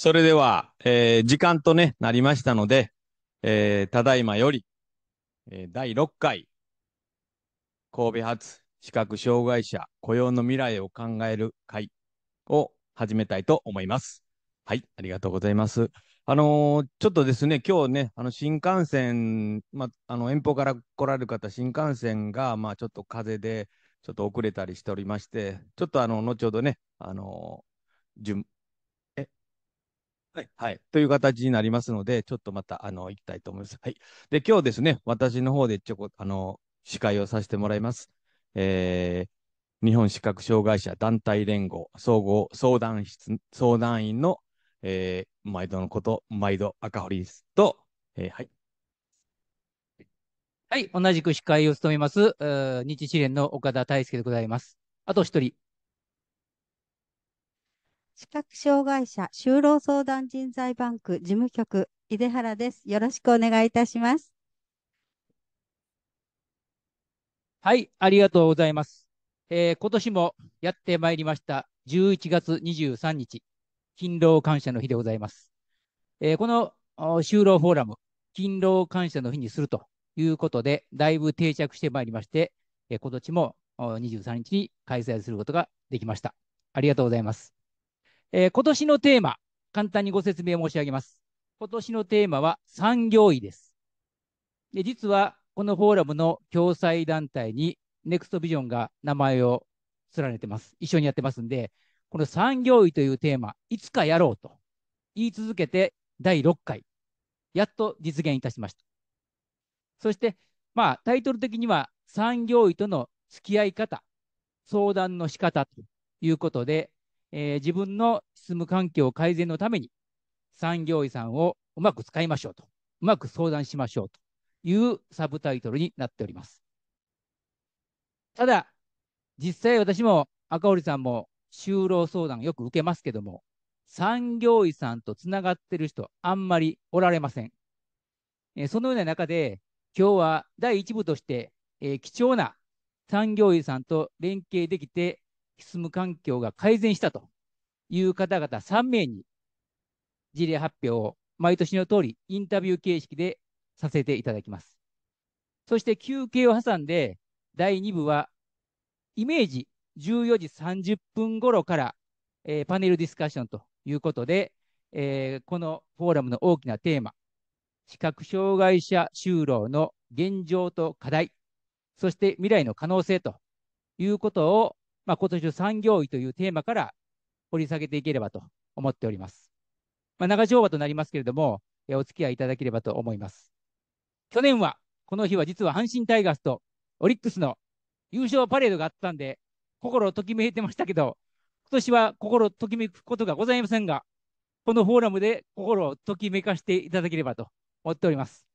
それでは、えー、時間とね、なりましたので、えー、ただいまより、えー、第6回、神戸発視覚障害者雇用の未来を考える会を始めたいと思います。はい、ありがとうございます。あのー、ちょっとですね、今日ね、あの新幹線、ま、あの遠方から来られる方、新幹線が、まあ、ちょっと風で、ちょっと遅れたりしておりまして、ちょっとあの後ほどね、あのー、順はい、という形になりますので、ちょっとまた、あの、行きたいと思います。はい。で、今日ですね、私の方でちょこ、あの、司会をさせてもらいます。えー、日本視覚障害者団体連合総合相談室、相談員の、えー、毎度のこと、毎度赤堀ですと、えー、はい。はい、同じく司会を務めます、日知連の岡田大輔でございます。あと一人、視覚障害者就労相談人材バンク事務局、井出原です。よろしくお願いいたします。はい、ありがとうございます。えー、今年もやってまいりました、11月23日、勤労感謝の日でございます。えー、この就労フォーラム、勤労感謝の日にするということで、だいぶ定着してまいりまして、えー、今年も23日に開催することができました。ありがとうございます。えー、今年のテーマ、簡単にご説明申し上げます。今年のテーマは産業医です。で実は、このフォーラムの共催団体に、ネクストビジョンが名前を連ねてます。一緒にやってますんで、この産業医というテーマ、いつかやろうと言い続けて、第6回、やっと実現いたしました。そして、まあ、タイトル的には、産業医との付き合い方、相談の仕方ということで、えー、自分の住む環境改善のために産業遺産をうまく使いましょうと、うまく相談しましょうというサブタイトルになっております。ただ、実際私も赤堀さんも就労相談よく受けますけども、産業遺産とつながってる人あんまりおられません。えー、そのような中で、今日は第1部として、えー、貴重な産業遺産と連携できて住む環境が改善したという方々3名に事例発表を毎年の通りインタビュー形式でさせていただきます。そして休憩を挟んで第2部はイメージ14時30分頃から、えー、パネルディスカッションということで、えー、このフォーラムの大きなテーマ、視覚障害者就労の現状と課題、そして未来の可能性ということをまあ、今年の産業医というテーマから掘り下げていければと思っております。まあ、長丁場となりますけれども、えお付き合いいただければと思います。去年は、この日は実は阪神タイガースとオリックスの優勝パレードがあったんで、心ときめいてましたけど、今年は心ときめくことがございませんが、このフォーラムで心をときめかしていただければと思っております。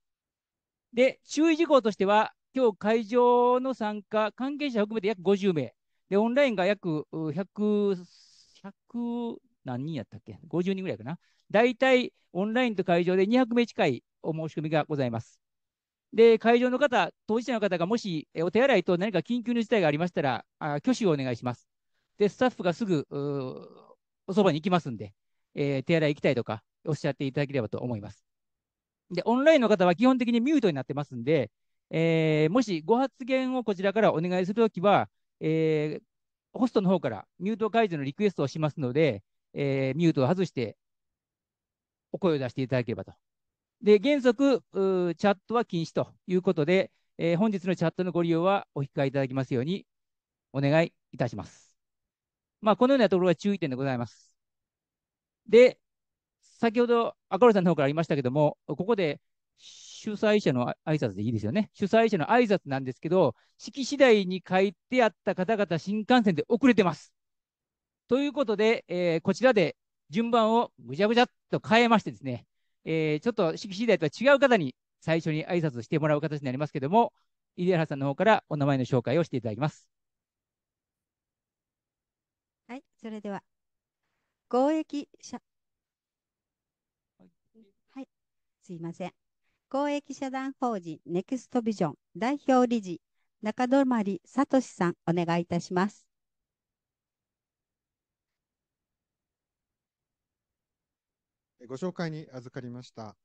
で、注意事項としては、今日会場の参加、関係者含めて約50名、で、オンラインが約100、100何人やったっけ ?50 人ぐらいかな。大体オンラインと会場で200名近いお申し込みがございます。で、会場の方、当事者の方がもしお手洗いと何か緊急の事態がありましたら、あ挙手をお願いします。で、スタッフがすぐおそばに行きますんで、えー、手洗い行きたいとかおっしゃっていただければと思います。で、オンラインの方は基本的にミュートになってますんで、えー、もしご発言をこちらからお願いするときは、えー、ホストの方からミュート解除のリクエストをしますので、えー、ミュートを外してお声を出していただければと。で、原則、チャットは禁止ということで、えー、本日のチャットのご利用はお控えいただきますようにお願いいたします。まあ、このようなところが注意点でございます。で、先ほど赤堀さんの方からありましたけども、ここで主催者の挨拶でいいですよね。主催者の挨拶なんですけど、式次第に書いてあった方々、新幹線で遅れてます。ということで、えー、こちらで順番をぐちゃぐちゃっと変えましてですね、えー、ちょっと式次第とは違う方に最初に挨拶してもらう形になりますけども、入原さんの方からお名前の紹介をしていただきます。はい、それでは、公益者、はい、すいません。公益社団法人ネクストビジョン代表理事中泊聡さんお願いいたします。ご紹介に預かりました、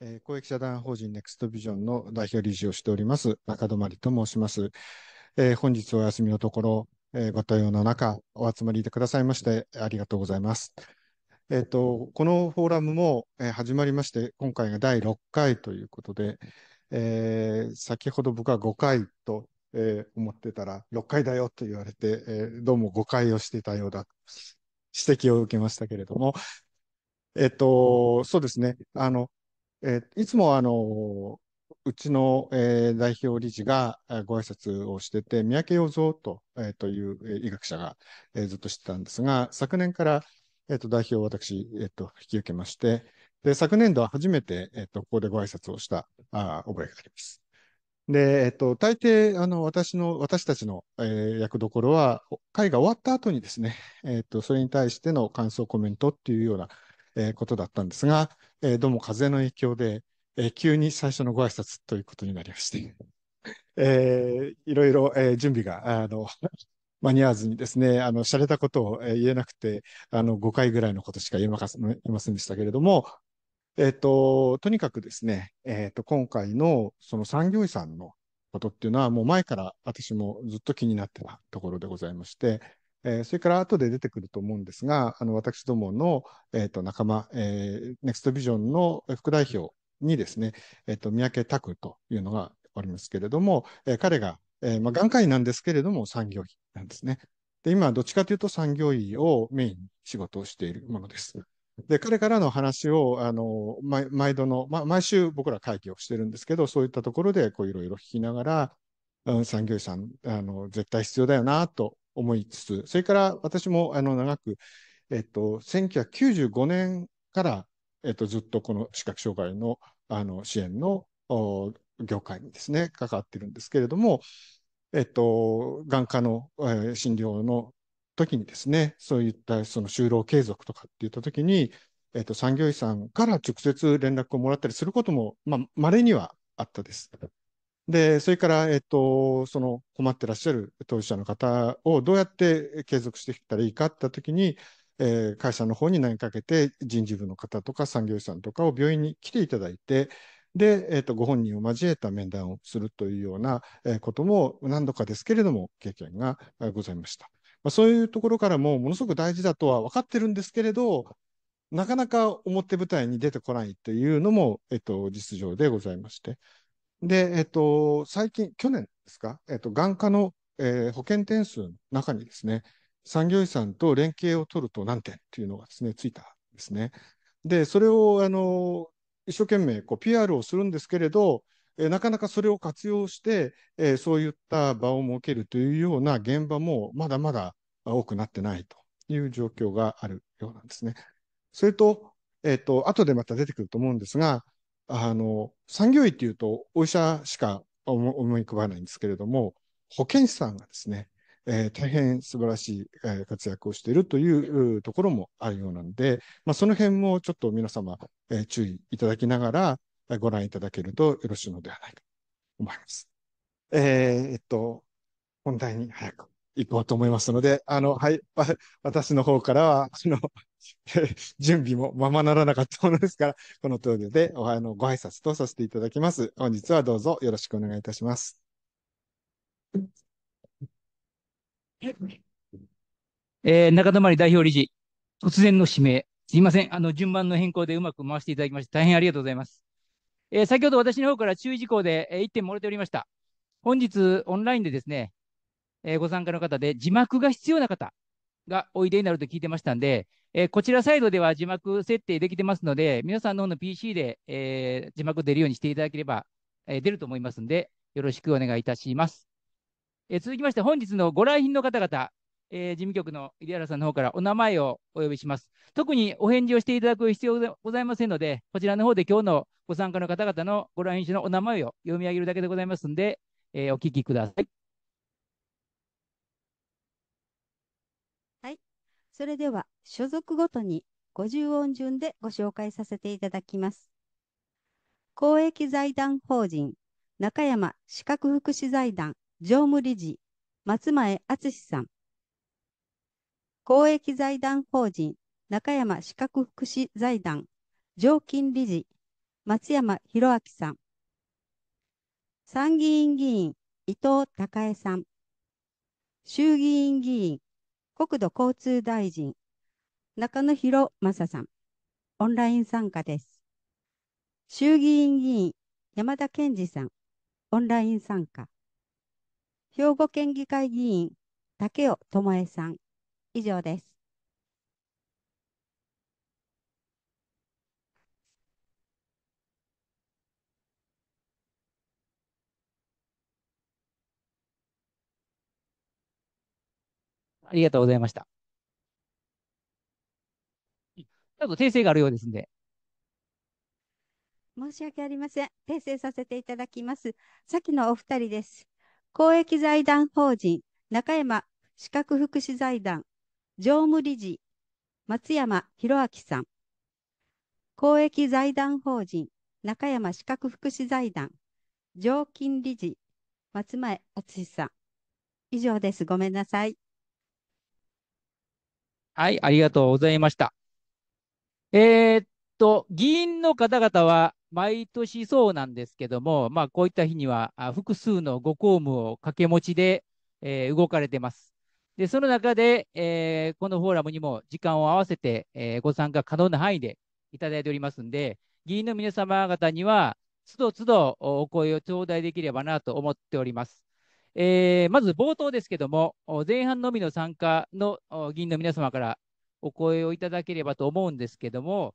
えー、公益社団法人ネクストビジョンの代表理事をしております中泊と申します。えー、本日お休みのところ、えー、ご対応の中お集まりでくださいましてありがとうございます。えっと、このフォーラムも、え始まりまして、今回が第6回ということで、えー、先ほど僕は5回と、えー、思ってたら、6回だよと言われて、えー、どうも誤解をしていたようだ、指摘を受けましたけれども、えっと、そうですね、あの、えー、いつもあの、うちの、えー、代表理事が、えご挨拶をしてて、三宅洋三と,、えー、という、えー、医学者が、えー、ずっとしてたんですが、昨年から、えっ、ー、と、代表を私、えっ、ー、と、引き受けまして、で、昨年度は初めて、えっ、ー、と、ここでご挨拶をした、あ覚えがあります。で、えっと、大抵、あの、私の、私たちの、えー、役どころは、会が終わった後にですね、えっと、それに対しての感想、コメントっていうような、えー、ことだったんですが、えー、どうも風の影響で、えー、急に最初のご挨拶ということになりまして、えー、いろいろ、えー、準備が、あの、間に合わずにですね、あの、洒落たことを言えなくて、あの、5回ぐらいのことしか言えま言えませんでしたけれども、えっ、ー、と、とにかくですね、えっ、ー、と、今回のその産業遺産のことっていうのは、もう前から私もずっと気になってたところでございまして、えー、それから後で出てくると思うんですが、あの、私どもの、えっ、ー、と、仲間、えー、ネクストビジョンの副代表にですね、えっ、ー、と、三宅拓というのがおりますけれども、えー、彼がえー、まあ、眼科医なんですけれども産業医なんですね。で、今、どっちかというと産業医をメインに仕事をしているものです。で、彼からの話を、あの、毎毎度の、ま、毎週僕ら会議をしてるんですけど、そういったところで、こう、いろいろ聞きながら、うん、産業医さん、あの、絶対必要だよな、と思いつつ、それから私も、あの、長く、えっと、1995年から、えっと、ずっとこの視覚障害の、あの、支援の、業界にですね、関わってるんですけれども、えっと、眼科の、えー、診療の時にですね、そういったその就労継続とかっていった時に、えっと、産業医さんから直接連絡をもらったりすることも、まあ、稀にはあったです。で、それから、えっと、その困ってらっしゃる当事者の方をどうやって継続してきたらいいかって時に、えー、会社の方に投げかけて人事部の方とか産業医さんとかを病院に来ていただいて、で、えー、とご本人を交えた面談をするというようなことも何度かですけれども経験がございました。まあ、そういうところからもものすごく大事だとは分かってるんですけれど、なかなか表舞台に出てこないというのも、えっと、実情でございまして。で、えっと、最近、去年ですか、えっと、眼科の、えー、保険点数の中にですね、産業遺産と連携を取ると何点というのがですね、ついたんですね。で、それを、あの、一生懸命こう PR をするんですけれど、えなかなかそれを活用して、えそういった場を設けるというような現場もまだまだ多くなってないという状況があるようなんですね。それと、えっ、ー、と、後でまた出てくると思うんですが、あの、産業医っていうとお医者しか思い浮かばないんですけれども、保健師さんがですね、えー、大変素晴らしい、えー、活躍をしているというところもあるようなので、まあ、その辺もちょっと皆様、えー、注意いただきながら、えー、ご覧いただけるとよろしいのではないかと思います。えー、えっと、本題に早く行こうと思いますので、あの、はい、私の方からは、あの、準備もままならなかったものですから、この通りでおはのご挨拶とさせていただきます。本日はどうぞよろしくお願いいたします。えー、中泊代表理事、突然の指名。すいません。あの、順番の変更でうまく回していただきまして、大変ありがとうございます。えー、先ほど私の方から注意事項で、えー、1点漏れておりました。本日、オンラインでですね、えー、ご参加の方で字幕が必要な方がおいでになると聞いてましたんで、えこちらサイドでは字幕設定できてますので、皆さんの方の PC で、え字幕出るようにしていただければ、え出ると思いますんで、よろしくお願いいたします。えー、続きまして、本日のご来賓の方々、えー、事務局の入原さんの方からお名前をお呼びします。特にお返事をしていただく必要がございませんので、こちらの方で今日のご参加の方々のご来賓者のお名前を読み上げるだけでございますので、えー、お聞きください。はい。それでは、所属ごとに50音順でご紹介させていただきます。公益財団法人中山資格福祉財団常務理事、松前敦さん。公益財団法人、中山資格福祉財団、常勤理事、松山博明さん。参議院議員、伊藤孝恵さん。衆議院議員、国土交通大臣、中野博正さん。オンライン参加です。衆議院議員、山田健二さん。オンライン参加。兵庫県議会議員、竹尾智恵さん。以上です。ありがとうございました。ちょっと訂正があるようですんで。申し訳ありません。訂正させていただきます。さっきのお二人です。公益財団法人中山資格福祉財団常務理事松山博明さん公益財団法人中山資格福祉財団常勤理事松前敦さん以上ですごめんなさいはいありがとうございましたえー、っと、議員の方々は毎年そうなんですけども、まあ、こういった日には複数のご公務を掛け持ちで、えー、動かれてます。で、その中で、えー、このフォーラムにも時間を合わせて、えー、ご参加可能な範囲でいただいておりますんで、議員の皆様方には、つどつどお声を頂戴できればなと思っております。えー、まず冒頭ですけども、前半のみの参加の議員の皆様からお声をいただければと思うんですけども、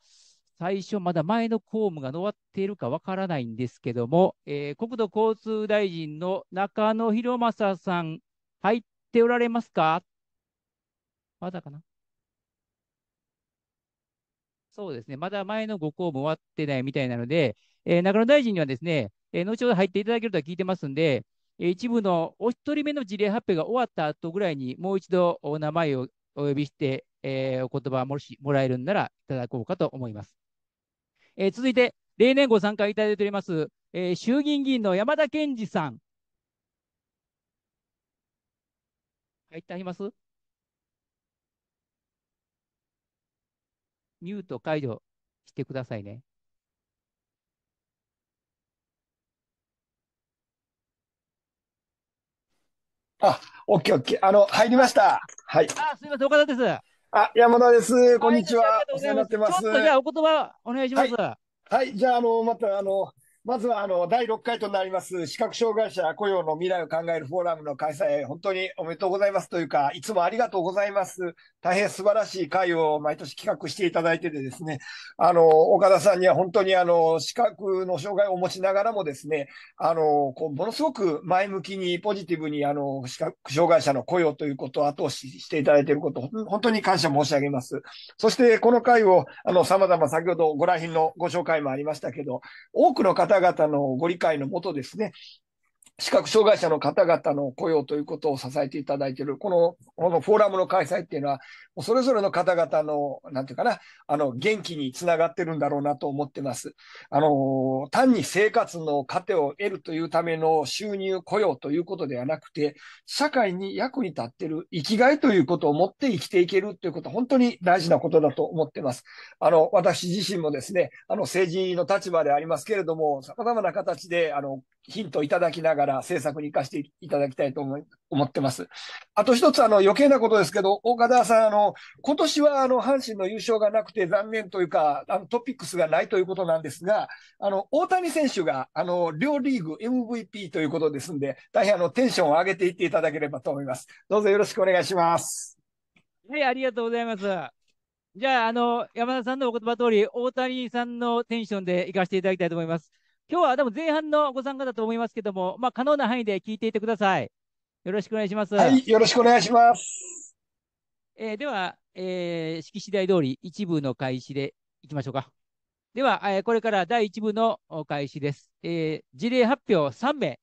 最初、まだ前の公務が終わっているかわからないんですけども、えー、国土交通大臣の中野博正さん、入っておられますかまだかなそうですね、まだ前のご公務終わってないみたいなので、えー、中野大臣にはですね、えー、後ほど入っていただけるとは聞いてますんで、えー、一部のお一人目の事例発表が終わった後ぐらいに、もう一度お名前をお呼びして、えー、お言葉もしもらえるんならいただこうかと思います。え続いて、例年ご参加いただいております、え衆議院議員の山田賢治さん。入ってありますミュート解除してくださいね。あ、オッケーオッケー。あの、入りました。はい。あ、すみません、岡田です。あ、山田です。こんにちは。お世話になってます。ちょっとじゃあお言葉お願いします。はい、はい、じゃあ、あの、また、あの、まずはあの第6回となります視覚障害者雇用の未来を考えるフォーラムの開催、本当におめでとうございますというか、いつもありがとうございます。大変素晴らしい会を毎年企画していただいててですね、あの岡田さんには本当にあの視覚の障害を持ちながらもですね、あのこうものすごく前向きにポジティブにあの視覚障害者の雇用ということを後押ししていただいていること、本当に感謝申し上げます。そしてこの会をあの様々先ほどご来賓のご紹介もありましたけど、多くの方方々のご理解のもとですね、視覚障害者の方々の雇用ということを支えていただいている、この、このフォーラムの開催っていうのは、それぞれの方々の、なんていうかな、あの、元気につながってるんだろうなと思ってます。あの、単に生活の糧を得るというための収入雇用ということではなくて、社会に役に立ってる生きがいということを持って生きていけるということは本当に大事なことだと思ってます。あの、私自身もですね、あの、政治の立場でありますけれども、様々な形で、あの、ヒントいただきながら制作に生かしていただきたいと思い思ってます。あと一つ、あの、余計なことですけど、岡田さん、あの、今年は、あの、阪神の優勝がなくて残念というか、あの、トピックスがないということなんですが、あの、大谷選手が、あの、両リーグ MVP ということですんで、大変、あの、テンションを上げていっていただければと思います。どうぞよろしくお願いします。はい、ありがとうございます。じゃあ、あの、山田さんのお言葉通り、大谷さんのテンションで行かせていただきたいと思います。今日はでも前半のご参加だと思いますけども、まあ、可能な範囲で聞いていてください。よろしくお願いします。はい、よろしくお願いします。えー、では、えー、式次第通り一部の開始でいきましょうか。では、えー、これから第一部の開始です。えー、事例発表3名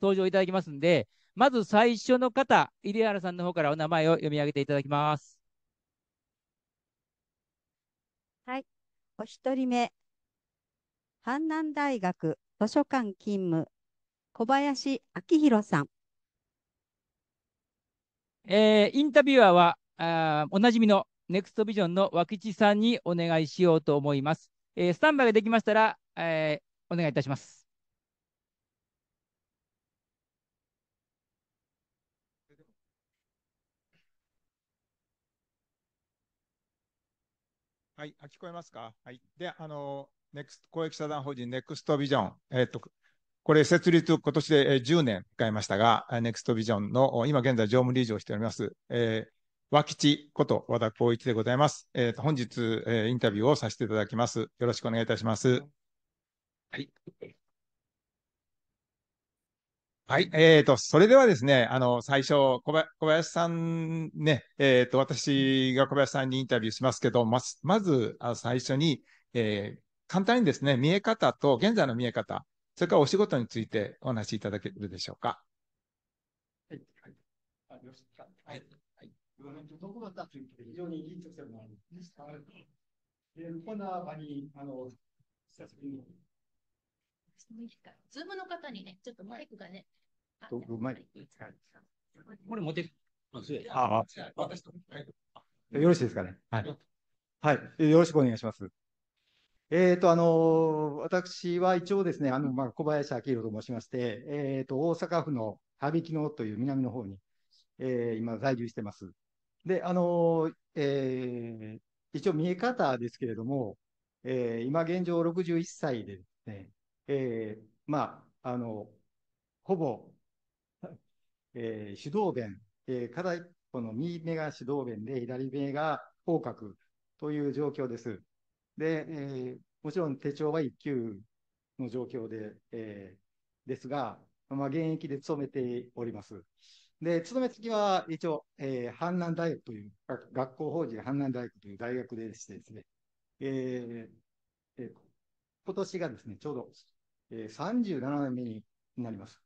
登場いただきますんで、まず最初の方、入原さんの方からお名前を読み上げていただきます。はい。お一人目、阪南大学図書館勤務、小林明宏さん。えー、インタビュアーはあーおなじみのネクストビジョンの脇地さんにお願いしようと思います。えー、スタンバイができましたら、えー、お願いいたします。はい、あ聞こえますか。はい、で、あのネクスト公益社団法人ネクストビジョン、えっ、ー、と、これ設立今年で10年迎えましたが、ネクストビジョンの今現在常務理事をしております、えー、和吉こと和田光一でございます。えー、本日、えー、インタビューをさせていただきます。よろしくお願いいたします。はい。はい。えっ、ー、と、それではですね、あの、最初、小林さんね、えっ、ー、と、私が小林さんにインタビューしますけど、まず、まず最初に、えー、簡単にですね、見え方と現在の見え方、それからお仕事についてお話しいただけるでしょうか。はい。はい。はい。はい、どこだったというと非常にいもあるんですこんな場に、あの、久しぶりに。ズームの方にね、ちょっとマイクがね。マイクこれ持てああ、よろしいですかね。はい。はい。よろしくお願いします。えーとあの私は一応ですね、あのまあ、小林明宏と申しまして、えーと、大阪府の羽曳野という南の方に、えー、今、在住してます。で、あのえー、一応、見え方ですけれども、えー、今現状61歳でですね、えー、まあ、あのほぼ、えー、主導弁、えー、片一方の右目が主導弁で、左目が口角という状況です。で、えー、もちろん手帳は1級の状況で、えー、ですが、まあ、現役で勤めております。で、勤め先は一応、えー、阪南大学という、学校法人阪南大学という大学でしてですね、えー、えー、今年がですね、ちょうど、えー、37年目になります。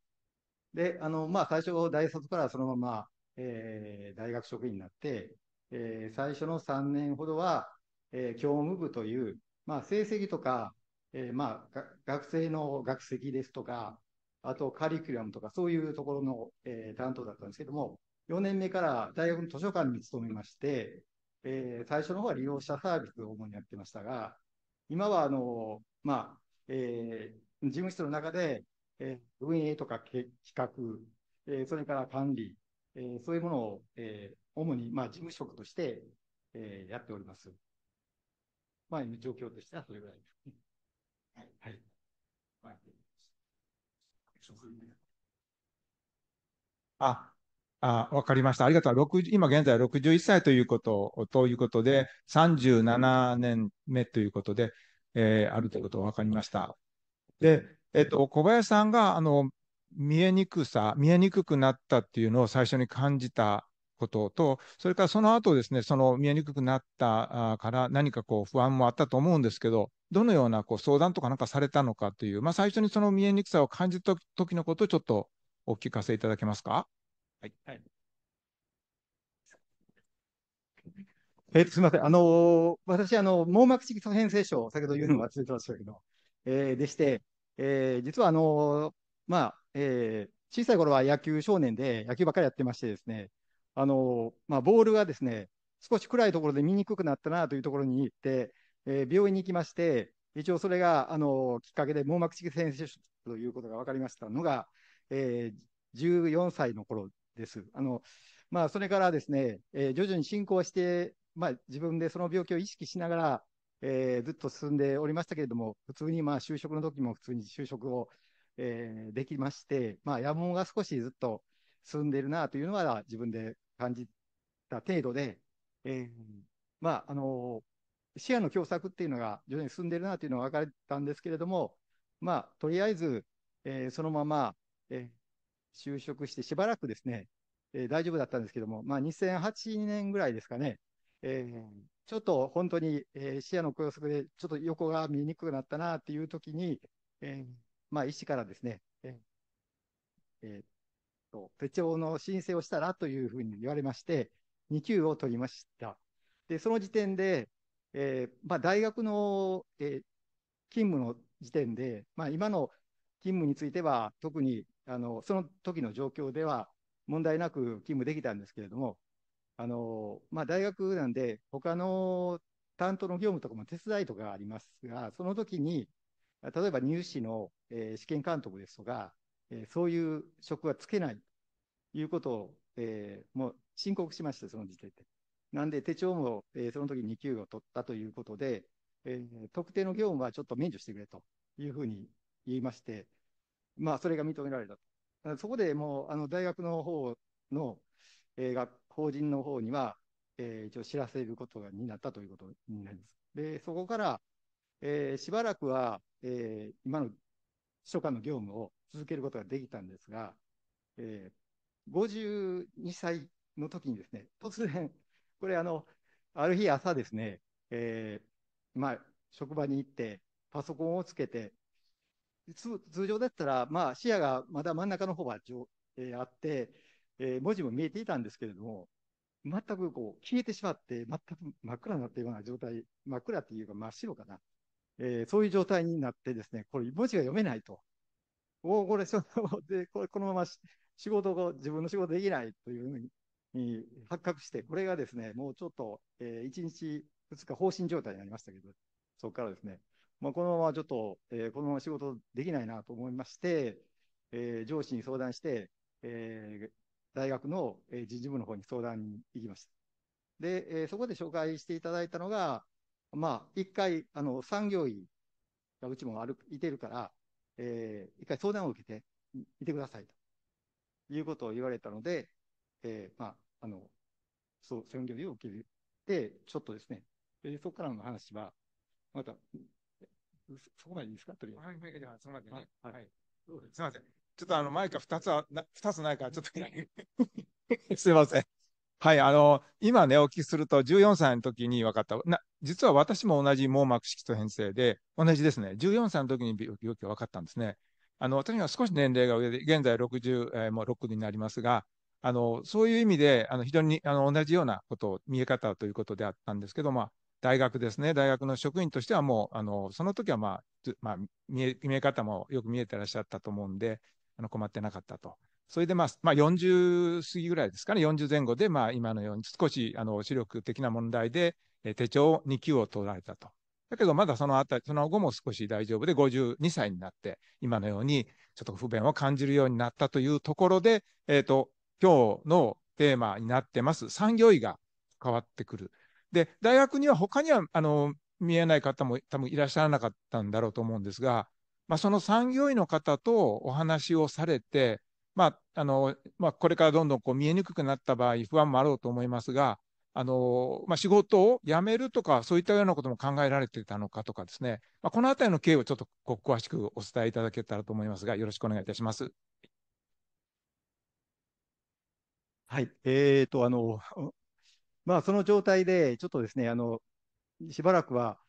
で、あの、まあ、最初、大卒からそのまま、えー、大学職員になって、えー、最初の3年ほどは、えー、教務部という、まあ、成績とか、えー、まあ、学生の学籍ですとか、あとカリキュラムとか、そういうところの、えー、担当だったんですけども、4年目から大学の図書館に勤めまして、えー、最初の方は利用者サービスを主にやってましたが、今はあの、まあえー、事務室の中で、えー、運営とか企画、えー、それから管理、えー、そういうものを、えー、主に、まあ、事務職として、えー、やっております。前の状況でした、それぐらいはい。はい、あ、あ、わかりました。ありがとう。今現在61歳ということということで、37年目ということで、えー、あるということが分かりました。で、えっと、小林さんが、あの、見えにくさ、見えにくくなったっていうのを最初に感じたことと、それからその後ですね、その見えにくくなったから何かこう不安もあったと思うんですけど、どのようなこう相談とかなんかされたのかという、まあ、最初にその見えにくさを感じた時のことをちょっとお聞かせいただけますか。はい、はいえすみません、あのー、私、あの網膜色素変性症、先ほど言うの忘れてましたけど、えー、でして、えー、実はあのまあえ小さい頃は野球少年で、野球ばっかりやってましてですね、あの、まあ、ボールがですね、少し暗いところで見にくくなったなというところに行って、えー、病院に行きまして、一応それがあのきっかけで網膜色線接症ということが分かりましたのが、えー、14歳の頃です。あのまあ、それからですね、えー、徐々に進行して、まあ、自分でその病気を意識しながら、えー、ずっと進んでおりましたけれども、普通にまあ就職の時も普通に就職を、えー、できまして、まあ、野望が少しずっと進んでいるなというのは自分で感じた程度で、えー、まあ、あの視野の狭窄っていうのが徐々に進んでるなというのが分かれたんですけれども、まあ、とりあえず、えー、そのまま、えー、就職してしばらくですね、えー、大丈夫だったんですけども、まあ、2008年ぐらいですかね、えちょっと本当に、え視野の狭窄でちょっと横が見にくくなったなっていう時に、えまあ、医師からですね、ええと手帳の申請をしたらというふうに言われまして、2級を取りました。で、その時点で、えー、まあ、大学の、えー、勤務の時点で、まあ、今の勤務については、特にあのその時の状況では問題なく勤務できたんですけれども、あのまあ、大学なんで、他の担当の業務とかも手伝いとかありますが、その時に、例えば入試の、えー、試験監督ですとか、えそういう職はつけないということを、えもう申告しました、その時点で。なんで手帳も、えその時に給与を取ったということで、え特定の業務はちょっと免除してくれというふうに言いまして、まあ、それが認められたと。そこでもう、あの大学の方の、えー、法人の方には、えー、一応知らせることになったということになります。で、そこから、えー、しばらくは、えー、今の書官の業務を続けることができたんですが、えー、52歳の時にですね、突然、これあの、ある日朝ですね、えー、まあ、職場に行って、パソコンをつけて、通常だったら、まあ、視野がまだ真ん中の方はじょ、えー、あって、えー、文字も見えていたんですけれども、全くこう消えてしまって、全く真っ暗になったような状態、真っ暗っていうか真っ白かな、えー、そういう状態になってですね、これ文字が読めないと。お これ、でこれこのまま仕事が、自分の仕事できないというふうに発覚して、これがですね、もうちょっと、えー、1日、2日放心状態になりましたけど、そこからですね、まあ、このままちょっと、えー、このまま仕事できないなと思いまして、えー、上司に相談して、えー、大学の人事部の方に相談に行きました。で、えー、そこで紹介していただいたのが、まあ、一回、あの、産業医がうちもある、いてるから、えー、一回相談を受けて、いてくださいと。いうことを言われたので、えー、まあ、あの、そう、産業医を受けて、ちょっとですね、でそこからの話は、また、そこまでいいですかとりあえず。はい、はい、じゃあ、そまでね。はい。すみません。ちょっとあの、マイクつは、2つないから、ちょっと すみません。はい、あの、今ね、お聞きすると、14歳の時に分かった。な、実は私も同じ網膜色素変性で、同じですね。14歳の時に病気が分かったんですね。あの、私は少し年齢が上で、現在60、えー、もう6になりますが、あの、そういう意味で、あの、非常に、あの、同じようなこと見え方ということであったんですけど、まあ、大学ですね。大学の職員としてはもう、あの、その時はまあ、まあ、見え、見え方もよく見えてらっしゃったと思うんで、あの、困ってなかったと。それでまあ、まあ、40過ぎぐらいですかね、40前後で、まあ、今のように少しあの視力的な問題で、え手帳2級を取られたと。だけど、まだそのあたり、その後も少し大丈夫で、52歳になって、今のようにちょっと不便を感じるようになったというところで、えっ、ー、と、今日のテーマになってます、産業医が変わってくる。で、大学には他には、あの、見えない方も多分いらっしゃらなかったんだろうと思うんですが、まあ、その産業医の方とお話をされて、まああのまあ、これからどんどんこう見えにくくなった場合、不安もあろうと思いますが、あのまあ、仕事を辞めるとか、そういったようなことも考えられてたのかとかですね、まあ、このあたりの経緯をちょっと詳しくお伝えいただけたらと思いますが、よろしくお願いいたします。はい、えーと、あの、まあ、その状態で、ちょっとですね、あの、しばらくは、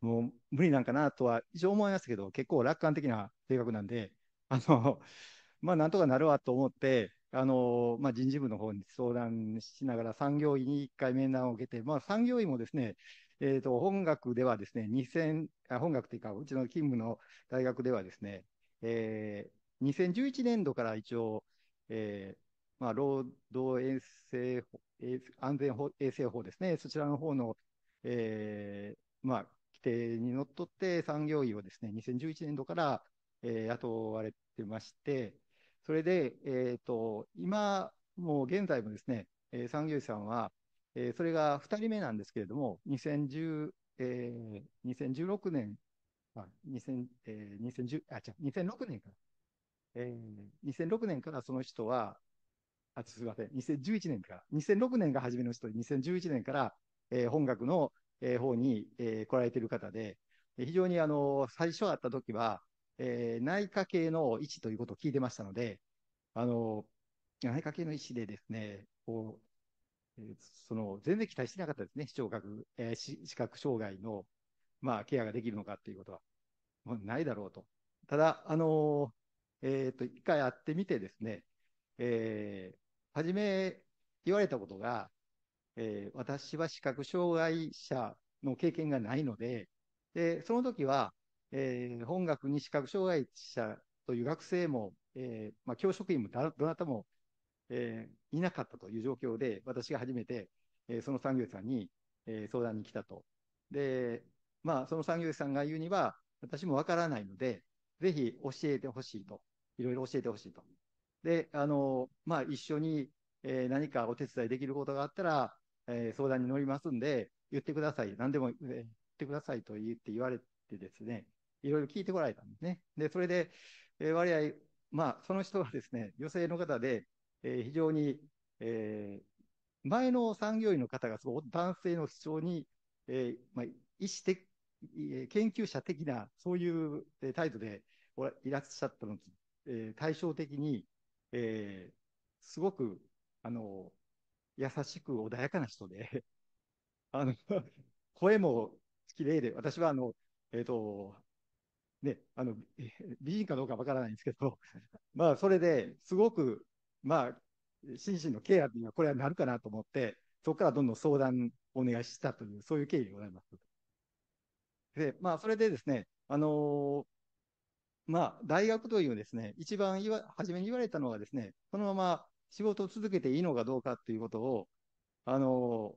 もう無理なんかなとは一応思いますけど、結構楽観的な性格なんで、あの、まあ、なんとかなるわと思って、あのまあ、人事部の方に相談しながら、産業医に1回面談を受けて、まあ、産業医もですね、えー、と本学ではですね、2000あ、本学というか、うちの勤務の大学ではですね、えー、2011年度から一応、えーまあ、労働衛生安全法衛生法ですね、そちらの方の、えーまあ、規定にのっとって、産業医をですね2011年度から、えー、雇われてまして、それで、えーと、今、もう現在もですね、えー、産業医さんは、えー、それが2人目なんですけれども、2010えー、2016年、あ2000えー、2010あ違う2006年から、えー、2006年からその人は、あすみません、2011年から、2006年が初めの人で、2011年から、えー、本学の、えー、方に、えー、来られている方で、非常にあの最初会った時は、えー、内科系の医師ということを聞いてましたので、あの、内科系の医師でですね、こう、えー、その、全然期待してなかったですね、視聴覚、えー、視覚障害の、まあ、ケアができるのかということは。もうないだろうと。ただ、あのえっ、ー、と、一回やってみてですね、えー、初め言われたことが、えー、私は視覚障害者の経験がないので、で、その時は、えー、本学に視覚障害者という学生も、えーまあ、教職員もどなたも、えー、いなかったという状況で、私が初めて、えー、その産業さんに、えー、相談に来たと。で、まあ、その産業さんが言うには、私もわからないので、ぜひ教えてほしいと。いろいろ教えてほしいと。で、あの、まあ、一緒に、えー、何かお手伝いできることがあったら、えー、相談に乗りますんで、言ってください。何でも、え言ってくださいと言って言われてですね、いろいろ聞いてこられたんですね。で、それで、えー、割合、まあ、その人はですね、女性の方で、えー、非常に、えー、前の産業医の方がその男性の主張に、えーまあ、医師的、研究者的な、そういう態度でおらいらっしゃったのと、えー、対照的に、えー、すごく、あの、優しく穏やかな人で あの、声も綺麗で、私はあの、えっ、ー、と、ね、あの 美人かどうかわからないんですけど、まあ、それですごく、まあ、心身のケアにはこれはなるかなと思って、そこからどんどん相談お願いしたという、そういう経緯でございます。で、まあ、それでですね、あのー、まあ、大学というですね、一番言わ初めに言われたのはですね、このまま仕事を続けていいのかどうかということを、あのー、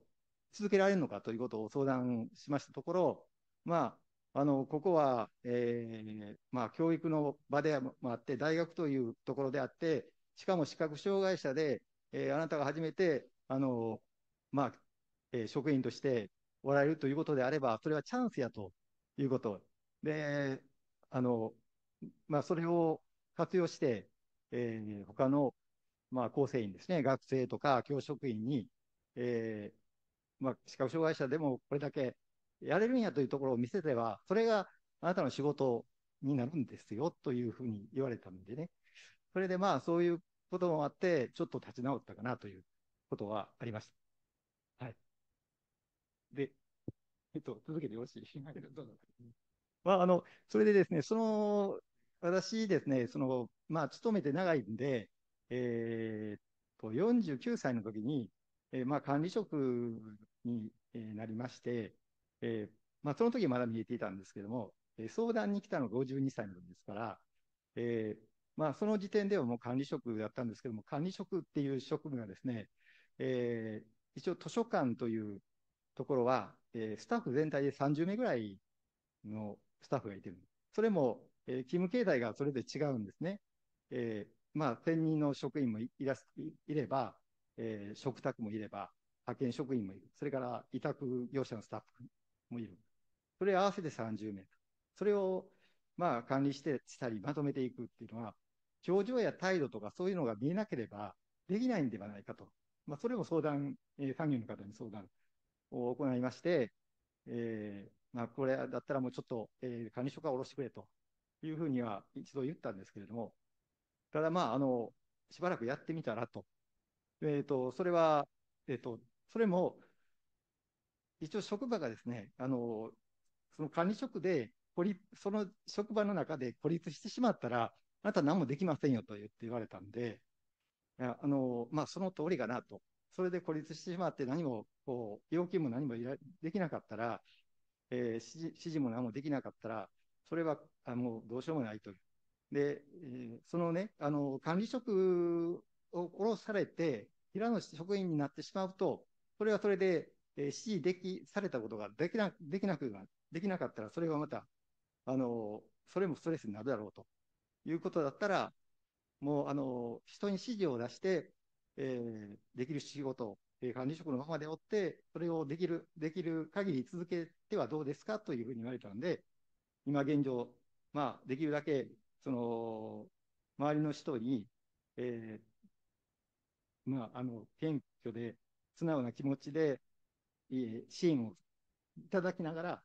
続けられるのかということを相談しましたところ、まあ、あのここは、えーまあ、教育の場でもあって、大学というところであって、しかも視覚障害者で、えー、あなたが初めてあの、まあえー、職員としておられるということであれば、それはチャンスやということ。で、あのまあ、それを活用して、えー、他の、まあ、構成員ですね、学生とか教職員に、えーまあ、視覚障害者でもこれだけやれるんやというところを見せてはそれがあなたの仕事になるんですよというふうに言われたんでね。それでまあそういうこともあって、ちょっと立ち直ったかなということはありました。はい。で、えっと、続けてよろしいまあ、あの、それでですね、その、私ですね、その、まあ、勤めて長いんで、えー、っと、49歳の時に、えー、まあ、管理職になりまして、えー、まあ、その時まだ見えていたんですけども、えー、相談に来たのが52歳のですから、えー、まあ、その時点ではもう管理職だったんですけども、管理職っていう職務がですね、え一応図書館というところは、えスタッフ全体で30名ぐらいのスタッフがいてる。それも、え勤務形態がそれぞれ違うんですね。えまあ、専任の職員もいらいれば、え嘱託もいれば、派遣職員もいる。それから委託業者のスタッフもいる。それ合わせて30名。それをまあ管理してしたり、まとめていくっていうのは、表情や態度とかそういうのが見えなければできないんではないかと。まあ、それも相談、えー、産業の方に相談を行いまして、えー、まあ、これだったらもうちょっと、えー、管理職は下ろしてくれというふうには一度言ったんですけれども、ただまあ、あの、しばらくやってみたらと。えっ、ー、と、それは、えっ、ー、と、それも、一応職場がですね、あの、その管理職で孤立、その職場の中で孤立してしまったら、あなた何もできませんよと言って言われたんで、あの、まあ、その通りかなと。それで孤立してしまって何も、こう、要求も何もできなかったら、えー、指示、指示も何もできなかったら、それは、あもうどうしようもないと。で、えー、そのね、あの、管理職を殺ろされて、平野職員になってしまうと、それはそれで指示できされたことができなできなくできなかったら、それがまた、あのそれもストレスになるだろうということだったら、もうあの人に指示を出して、えー、できる仕事、えー、管理職のままでおって、それをできるできる限り続けてはどうですかというふうに言われたんで、今現状、まあ、できるだけその周りの人に、えーまあ、あの謙虚で素直な気持ちで、えー、支援をいただきながら、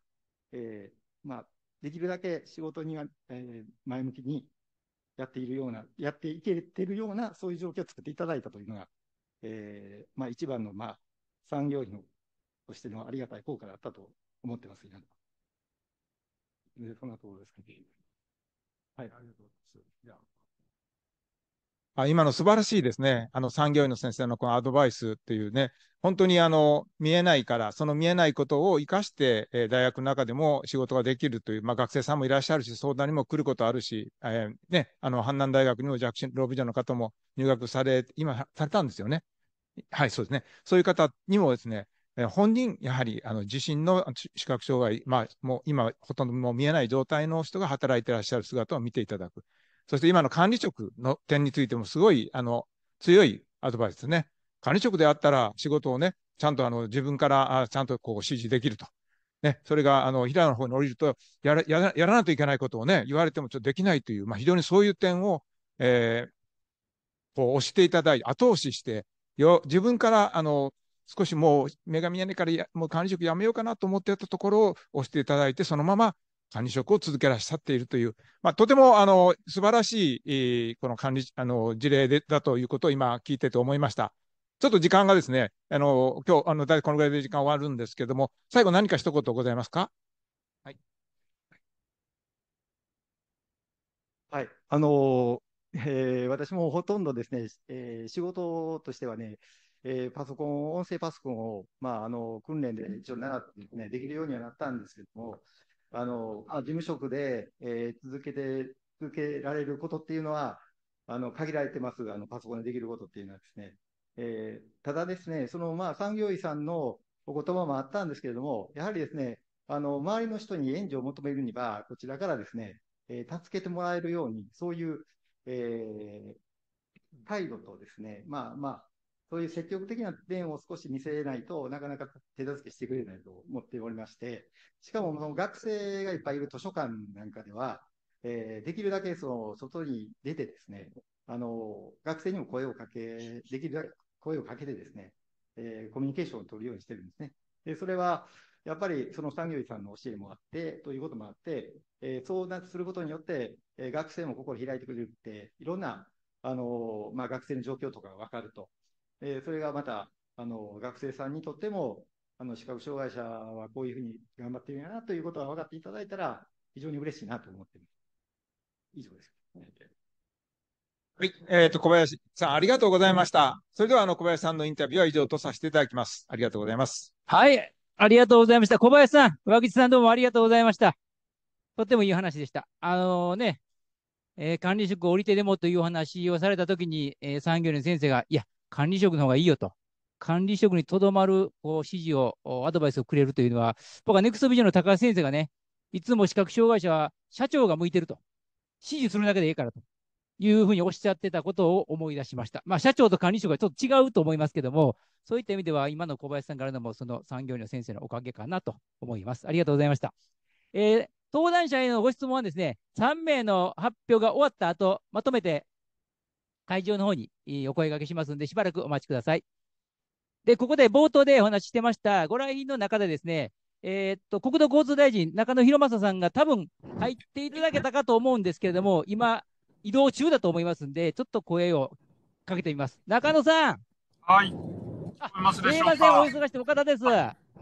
えー、まあ、できるだけ仕事には、えー、前向きにやっているような、やっていけてるような、そういう状況を作っていただいたというのが、えー、まあ、一番の、まあ、産業医のとしてのありがたい効果だったと思ってます、でそんなところですかね。はい、ありがとうございます。じゃあ今の素晴らしいですね、あの産業医の先生のこのアドバイスっていうね、本当にあの見えないから、その見えないことを生かして、えー、大学の中でも仕事ができるという、まあ、学生さんもいらっしゃるし、相談にも来ることあるし、えー、ね、あの阪南大学にも弱視ロビジョンの方も入学され、今、されたんですよね。はい、そうですね。そういう方にもですね、えー、本人、やはりあの自身の視覚障害、まあ、もう今、ほとんどもう見えない状態の人が働いてらっしゃる姿を見ていただく。そして今の管理職の点についてもすごいあの強いアドバイスですね。管理職であったら仕事をね、ちゃんとあの自分からちゃんとこう指示できると。ね、それがあの平野の方に降りるとやら、やらないといけないことをね、言われてもちょっとできないという、まあ、非常にそういう点を、えー、こう押していただいて、後押しして、よ自分からあの少しもう女神屋根からもう管理職やめようかなと思ってたところを押していただいて、そのまま管理職を続けらっしゃっているという、まあ、とてもあの素晴らしい、えー、この管理あの事例でだということを今聞いてて思いました。ちょっと時間がですね、あの今日あの大体このぐらいで時間終わるんですけども、最後何か一言ございますか。はい。はい、あのー、えー、私もほとんどですね、えー、仕事としてはね、えー、パソコン、音声パソコンを、まあ、あの訓練で一応習って、ね、できるようにはなったんですけども、あの、あ事務職で、えー、続けて、続けられることっていうのは、あの、限られてます、あの、パソコンでできることっていうのはですね。えー、ただですね、その、まあ、産業医さんのお言葉もあったんですけれども、やはりですね、あの、周りの人に援助を求めるには、こちらからですね、えー、助けてもらえるように、そういう、えー、態度とですね、まあまあ、そういう積極的な面を少し見せないとなかなか手助けしてくれないと思っておりまして、しかもその学生がいっぱいいる図書館なんかでは、えー、できるだけその外に出てですね、あの、学生にも声をかけ、できるだけ声をかけてですね、えー、コミュニケーションを取るようにしてるんですね。で、それは、やっぱりその産業医さんの教えもあって、ということもあって、えー、そうすることによって、えー、学生も心を開いてくれるって、いろんな、あのー、まあ、学生の状況とかが分かると。えそれがまたあの学生さんにとってもあの視覚障害者はこういうふうに頑張ってるなということが分かっていただいたら非常に嬉しいなと思っています。以上です。はい、えっ、ー、と、小林さん、ありがとうございました。それでは、あの、小林さんのインタビューは以上とさせていただきます。ありがとうございます。はい、ありがとうございました。小林さん、上口さんどうもありがとうございました。とってもいい話でした。あのー、ね、えー、管理職降りてでもというお話をされたときに、えー、産業の先生が、いや、管理職の方がいいよと。管理職にとどまるこう指示を、アドバイスをくれるというのは、僕はネクストビジョンの高橋先生がね、いつも視覚障害者は社長が向いてると。指示するだけでいいからというふうにおっしゃってたことを思い出しました。まあ、社長と管理職はちょっと違うと思いますけども、そういった意味では今の小林さんからのもその産業医の先生のおかげかなと思います。ありがとうございました。えー、登壇者へのご質問はですね、3名の発表が終わった後、まとめて会場の方にお声掛けしますので、しばらくお待ちください。で、ここで冒頭でお話ししてました、ご来賓の中でですね、えー、っと、国土交通大臣、中野博正さんが多分入っていただけたかと思うんですけれども、今、移動中だと思いますんで、ちょっと声をかけてみます。中野さん。はい。すみません、お忙しいお方です。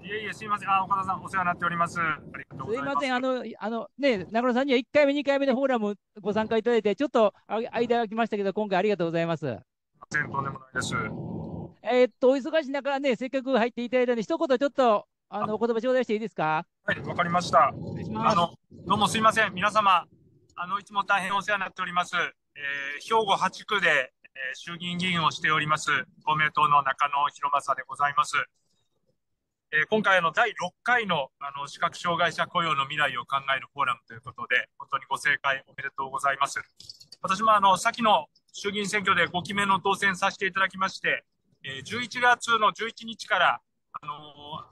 いえいえ、すみません。あ、岡田さん、お世話になっております。ありがとうございます。すみません。あの、あの、ね、中野さんには一回目、二回目のフォーラムご参加いただいて、ちょっとあ、間が来ましたけど、今回ありがとうございます。とんでもないです。えー、っと、お忙しい中ね、せっかく入っていただいたので、一言ちょっと、あの、お言葉頂戴していいですかはい、わかりました。あの、どうもすみません。皆様、あの、いつも大変お世話になっております。えー、兵庫八区で、えー、衆議院議員をしております、公明党の中野博正でございます。えー、今回の第6回のあの視覚障害者雇用の未来を考えるフォーラムということで、本当にご正解おめでとうございます。私もあの先の衆議院選挙で5期目の当選させていただきまして、えー、11月の11日から、あのー、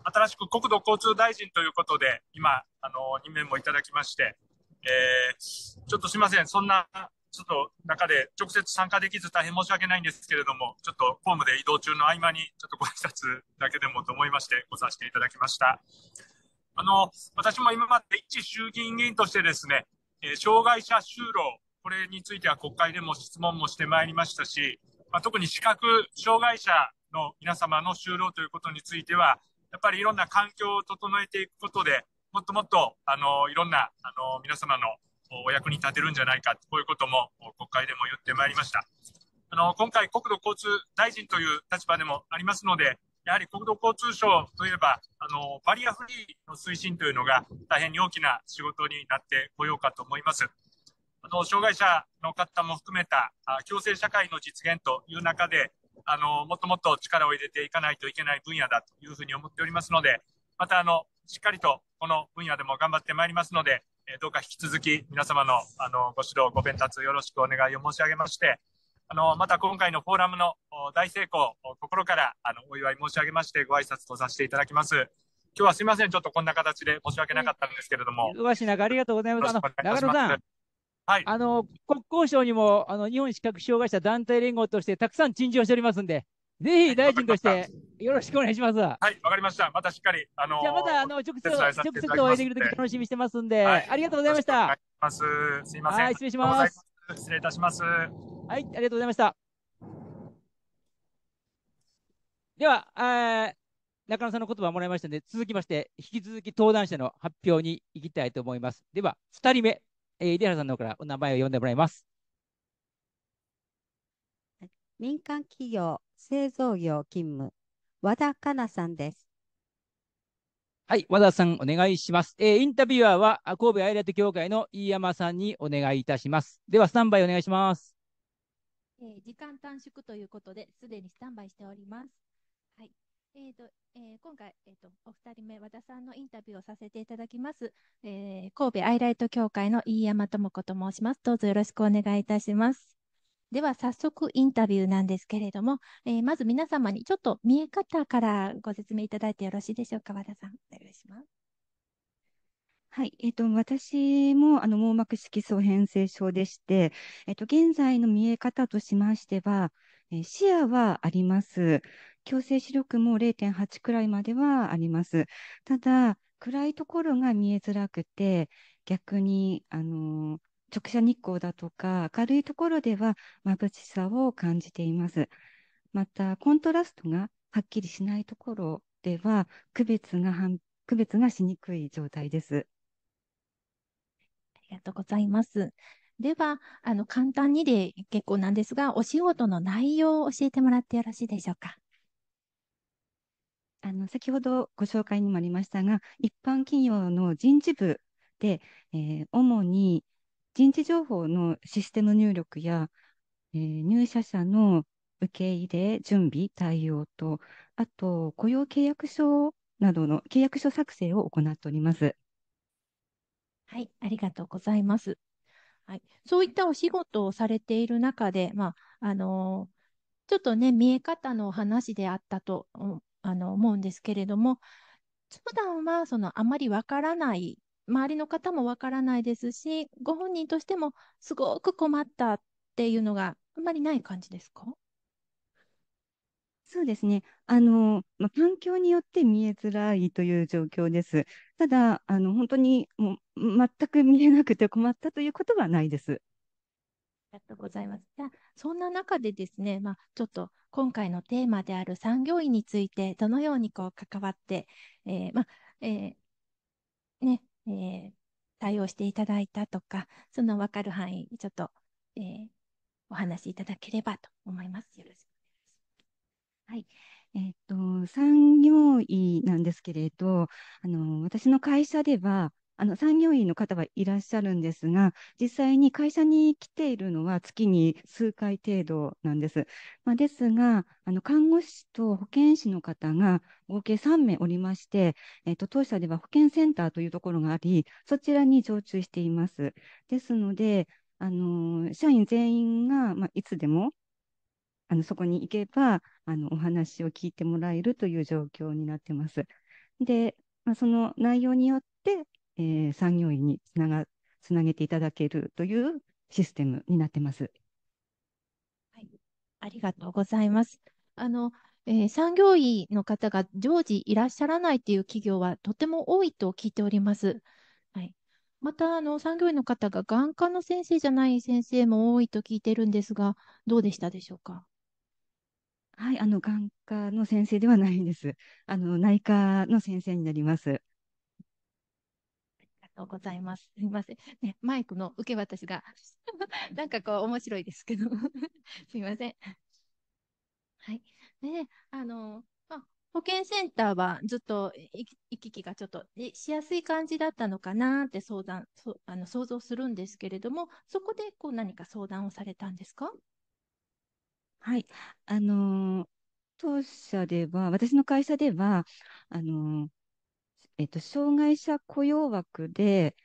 新しく国土交通大臣ということで、今、あの任命もいただきまして、えちょっとすみません、そんなちょっと中で直接参加できず大変申し訳ないんですけれども、ちょっと公務で移動中の合間に、ちょっとご挨拶だけでもと思いまして、来させていただきました。あの、私も今まで一衆議院議員としてですね、えー、障害者就労、これについては国会でも質問もしてまいりましたし、まあ、特に視覚障害者の皆様の就労ということについては、やっぱりいろんな環境を整えていくことで、もっともっと、あの、いろんな、あの、皆様のお役に立てるんじゃないかこういうことも国会でも言ってまいりましたあの今回国土交通大臣という立場でもありますのでやはり国土交通省といえばあのバリアフリーの推進というのが大変に大きな仕事になってこようかと思いますあの障害者の方も含めた共生社会の実現という中であのもっともっと力を入れていかないといけない分野だというふうに思っておりますのでまたあのしっかりとこの分野でも頑張ってまいりますのでえどうか引き続き皆様のあのご指導、ご鞭達よろしくお願いを申し上げまして、あのまた今回のフォーラムの大成功、心からあのお祝い申し上げまして、ご挨拶とさせていただきます。今日はすみません、ちょっとこんな形で申し訳なかったんですけれども。上中ありがとうございます。あ野さん、はい、あの国交省にもあの日本視覚障害者団体連合としてたくさん陳情しておりますんで。ぜひ大臣として よろしくお願いします。はい、わかりました。またしっかり、あのー、じゃあまた、あの、直接、直接お会いできるとき楽しみしてますんで、はい、ありがとうございました。す。すいません。はい、失礼します。失礼いたします。はい、ありがとうございました。では、え中野さんの言葉もらいましたので、続きまして、引き続き登壇者の発表に行きたいと思います。では、二人目、えー、出原さんの方からお名前を呼んでもらいます。民間企業製造業勤務、和田かなさんです。はい、和田さん、お願いします。えー、インタビュアーは、神戸アイライト協会の飯山さんにお願いいたします。では、スタンバイお願いします。えー、時間短縮ということで、すでにスタンバイしております。はい。えーとえー、今回、えーと、お二人目、和田さんのインタビューをさせていただきます、えー、神戸アイライト協会の飯山智子と申します。どうぞよろしくお願いいたします。では早速インタビューなんですけれども、えー、まず皆様にちょっと見え方からご説明いただいてよろしいでしょうか。和田さん、お願いします。はい、えっ、と、私もあの網膜色素変性症でして、えっ、と、現在の見え方としましては、え視野はあります。強制視力も0.8くらいまではあります。ただ、暗いところが見えづらくて、逆に、あの直射日光だとか明るいところでは眩しさを感じています。また、コントラストがはっきりしないところでは区別がはん区別がしにくい状態です。ありがとうございます。では、あの、簡単にで結構なんですが、お仕事の内容を教えてもらってよろしいでしょうか。あの、先ほどご紹介にもありましたが、一般企業の人事部で、えー、主に人事情報のシステム入力や、えー、入社者の受け入れ、準備、対応と、あと雇用契約書などの契約書作成を行っております。はい、ありがとうございます。はい、そういったお仕事をされている中で、まああのー、ちょっとね、見え方の話であったとあの思うんですけれども、普段はそのあまりわからない周りの方もわからないですし、ご本人としてもすごく困ったっていうのがあんまりない感じですかそうですね。あの、まあ、環境によって見えづらいという状況です。ただ、あの、本当にもう全く見えなくて困ったということはないです。ありがとうございます。じゃあ、そんな中でですね、まあ、ちょっと今回のテーマである産業医について、どのようにこう関わって、えー、まあ、えー、ね、えー、対応していただいたとか、その分かる範囲、ちょっと、えー、お話しいただければと思います。よろしくお願いします。はい。えっと、産業医なんですけれど、あの、私の会社では、あの産業医の方はいらっしゃるんですが、実際に会社に来ているのは月に数回程度なんです。まあ、ですが、あの看護師と保健師の方が合計3名おりまして、えっと当社では保健センターというところがあり、そちらに常駐しています。ですので、あの社員全員が、まあ、いつでもあのそこに行けばあのお話を聞いてもらえるという状況になってます。で、まあ、その内容によってえ産業医につながつなげていただけるというシステムになってます。はい、ありがとうございます。あの、えー、産業医の方が常時いらっしゃらないという企業はとても多いと聞いております。はい、またあの、産業医の方が眼科の先生じゃない先生も多いと聞いてるんですが、どうでしたでしょうか。はい、あの眼科の先生ではないんです。あの内科の先生になります。とうございます。すみません。ね、マイクの受け渡しが なんかこう面白いですけど すみません。はい。ね、あの、ま保健センターはずっと行き来がちょっとしやすい感じだったのかなって相談あの想像するんですけれども、そこでこう何か相談をされたんですかはい。あのー、当社では、私の会社では、あのー、えっと、障害者雇用枠で、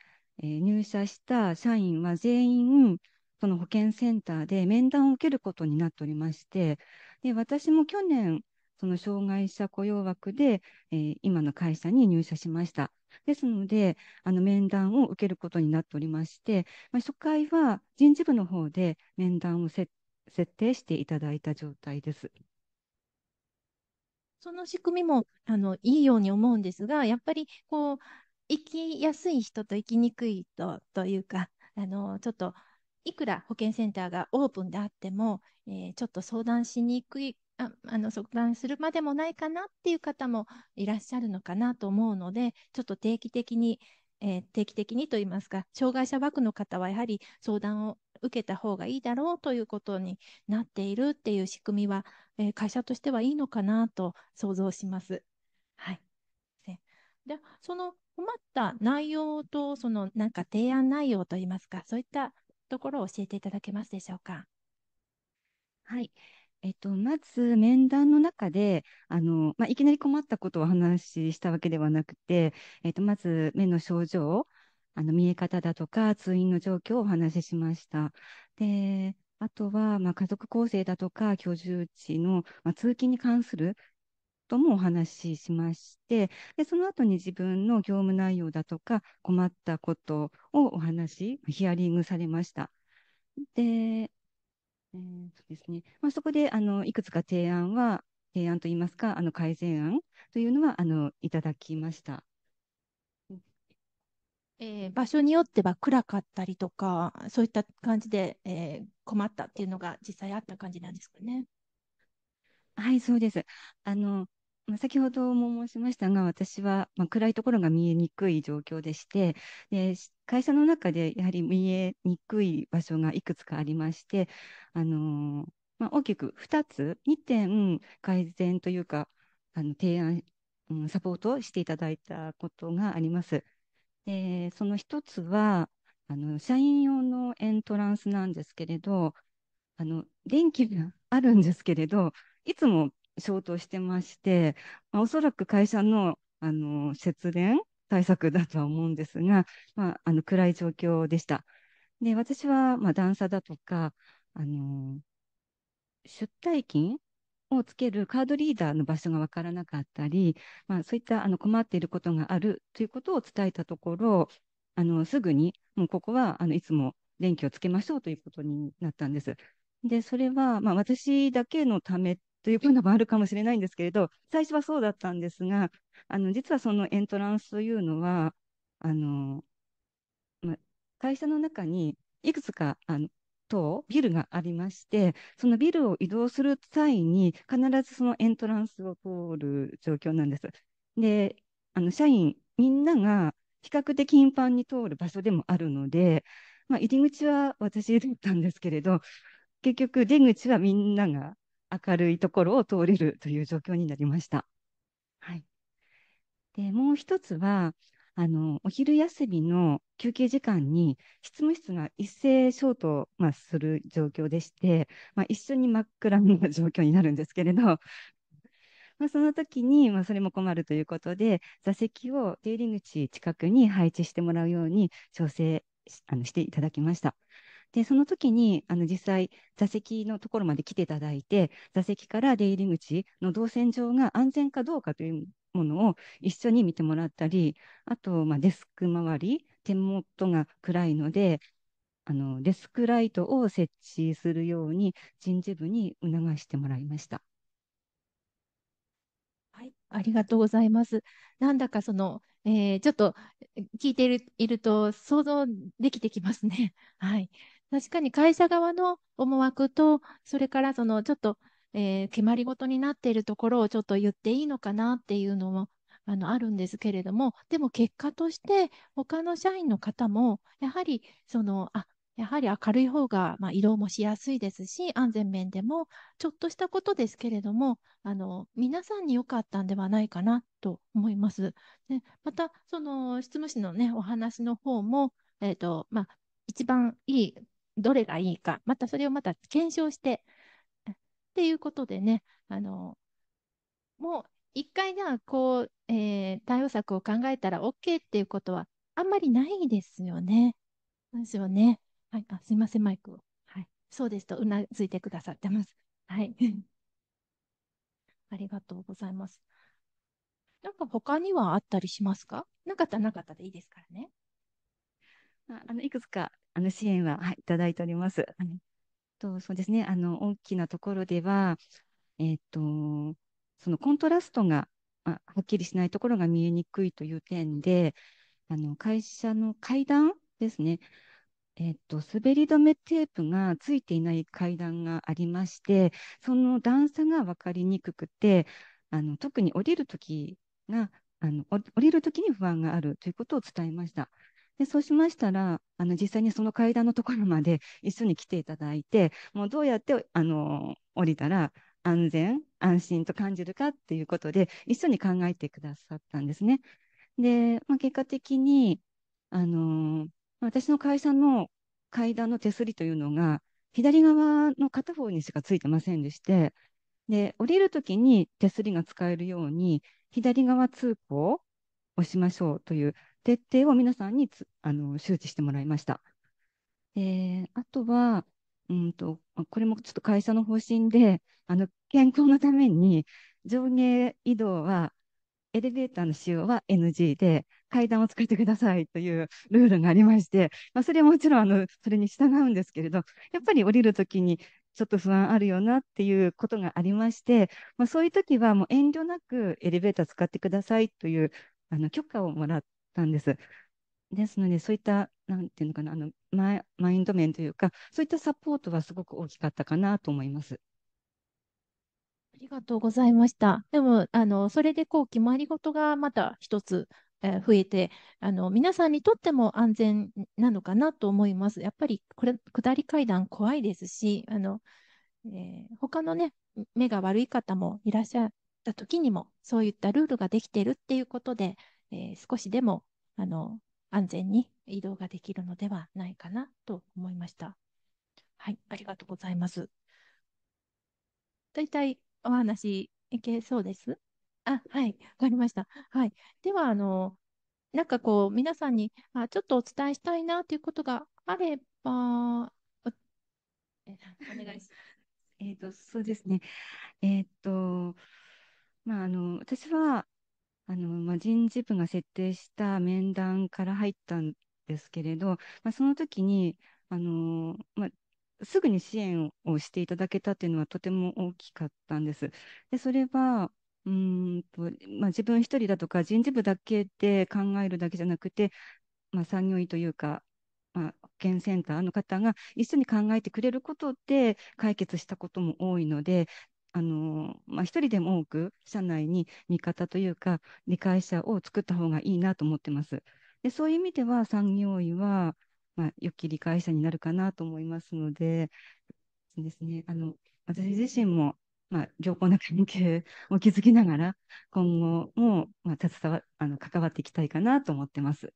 えー、入社した社員は全員、その保健センターで面談を受けることになっておりまして、で私も去年、その障害者雇用枠で、えー、今の会社に入社しました。ですので、あの面談を受けることになっておりまして、まあ、初回は人事部の方で面談を設定していただいた状態です。その仕組みもあのいいように思うんですが、やっぱりこう生きやすい人と生きにくい人というか、あのちょっといくら保健センターがオープンであっても、えー、ちょっと相談しにくいああの相談するまでもないかなっていう方もいらっしゃるのかなと思うので、ちょっと定期的に、えー、定期的にといいますか、障害者枠の方はやはり相談を受けた方がいいだろうということになっているっていう仕組みは、えー、会社としてはいいのかなと想像します。はい。で、その困った内容と、そのなんか提案内容といいますか、そういったところを教えていただけますでしょうか。はい。えっと、まず面談の中であの、まあ、いきなり困ったことを話したわけではなくて、えっと、まず目の症状あの見え方だとか通院の状況をお話ししました。で、あとは、まあ、家族構成だとか居住地の、まあ、通勤に関するともお話ししまして、でその後に自分の業務内容だとか困ったことをお話し、ヒアリングされました。で、えー、そですね。まあ、そこで、あの、いくつか提案は、提案といいますか、あの、改善案というのは、あの、いただきました。えー、場所によっては暗かったりとか、そういった感じで、えー、困ったっていうのが実際あった感じなんですかね。はい、そうです。あの、まあ、先ほども申しましたが、私は、まあ、暗いところが見えにくい状況でして、で、会社の中でやはり見えにくい場所がいくつかありまして、あのー、まあ、大きく2つ、2点改善というか、あの提案、うん、サポートしていただいたことがあります。で、その一つは、あの、社員用のエントランスなんですけれど、あの、電気があるんですけれど、いつも消灯してまして、まあ、おそらく会社の、あの、節電対策だとは思うんですが、まあ、あの、暗い状況でした。で、私は、まあ、段差だとか、あの、出退勤をつけるカードリーダーの場所がわからなかったり、まあ、そういったあの困っていることがあるということを伝えたところ、あのすぐに、もうここはあのいつも電気をつけましょうということになったんです。で、それは、まあ、私だけのためということもあるかもしれないんですけれど、最初はそうだったんですが、あの実はそのエントランスというのは、あのまあ、会社の中にいくつかあの棟、ビルがありまして、そのビルを移動する際に、必ずそのエントランスを通る状況なんです。で、あの社員みんなが比較的頻繁に通る場所でもあるので、まあ、入り口は私だったんですけれど、結局出口はみんなが明るいところを通れるという状況になりました。はい、でもう一つは、あの、お昼休みの休憩時間に、執務室が一斉消灯、まあ、する状況でして、まあ、一緒に真っ暗な状況になるんですけれど、まあ、その時に、まあ、それも困るということで、座席を出入り口近くに配置してもらうように調整あのしていただきました。で、その時に、あの、実際、座席のところまで来ていただいて、座席から出入り口の動線上が安全かどうかというものを一緒に見てもらったり、あと、まあ、デスク周り、手元が暗いので、あの、デスクライトを設置するように人事部に促してもらいました。はい、ありがとうございます。なんだかその、えー、ちょっと聞いているいると想像できてきますね。はい。確かに会社側の思惑と、それからそのちょっとえー、決まり事になっているところをちょっと言っていいのかなっていうのもあのあるんですけれども、でも結果として他の社員の方もやはりそのあやはり明るい方が、まあ、移動もしやすいですし、安全面でも、ちょっとしたことですけれども、あの、皆さんに良かったんではないかなと思います。でまた、その、執務室のね、お話の方も、えっ、ー、と、まあ、一番いい、どれがいいか、またそれをまた検証して、っていうことでね、あの、もう一回じゃあこう、えー、対応策を考えたら OK っていうことは、あんまりないですよね。ですよね。はい。あ、すいません、マイクを。はい。そうですと、うなずいてくださってます。はい。ありがとうございます。なんか他にはあったりしますかなかったらなかったでいいですからね。あの、いくつか、あの、支援は、はい、いただいております。とそうですね、あの大きなところでは、えっ、ー、と、そのコントラストが、あ、はっきりしないところが見えにくいという点で、あの会社の階段ですね、えっと、滑り止めテープがついていない階段がありまして、その段差が分かりにくくて、あの特に降りるときがあの、降りるときに不安があるということを伝えました。で、そうしましたら、あの、実際にその階段のところまで一緒に来ていただいて、もうどうやって、あの、降りたら安全、安心と感じるかっていうことで、一緒に考えてくださったんですね。で、まあ、結果的に、あの、私の会社の階段の手すりというのが、左側の片方にしかついてませんでして、で、降りるときに手すりが使えるように、左側通行をしましょうという徹底を皆さんにあの周知してもらいました。えー、あとは、うんと、これもちょっと会社の方針で、あの健康のために上下移動は、エレベーターの使用は NG で、階段を作ってくださいというルールがありまして、まあ、それはもちろんあのそれに従うんですけれど、やっぱり降りるときにちょっと不安あるよなっていうことがありまして、まあ、そういう時はもう遠慮なくエレベーター使ってくださいというあの許可をもらったんです。ですので、そういった、なんていうのかな、あのマイマインド面というか、そういったサポートはすごく大きかったかなと思います。ありがとうございました。でも、あの、それでこう、決まり事がまた一つ、え増えて、あの、皆さんにとっても安全なのかなと思います。やっぱり、これ、下り階段怖いですし、あの、えー他のね、目が悪い方もいらっしゃった時にも、そういったルールができているっていうことで、えー、少しでもあの安全に移動ができるのではないかなと思いました。はい、ありがとうございます。大体お話いけそうです。あ、はい、わかりました。はい。では、あの、なんかこう、皆さんに、あ、ちょっとお伝えしたいなということがあれば、えお願いします。えっと、そうですね。えっ、ー、と、まあ、あの、私は、あの、まあ、人事部が設定した面談から入ったんですけれど、まあ、その時に、あの、まあ、すぐに支援をしていただけたっていうのはとても大きかったんです。で、それは、うんと、まあ、自分一人だとか人事部だけで考えるだけじゃなくて、まあ、産業医というか、まあ、保健センターの方が一緒に考えてくれることで解決したことも多いので、あの、まあ、一人でも多く社内に味方というか、理解者を作った方がいいなと思ってます。で、そういう意味では産業医は、まあ、良き理解者になるかなと思いますので、ですね、あの、私自身も、まあ、良好な関係を築きながら、今後も、まあ、携わ、あの、関わっていきたいかなと思ってます。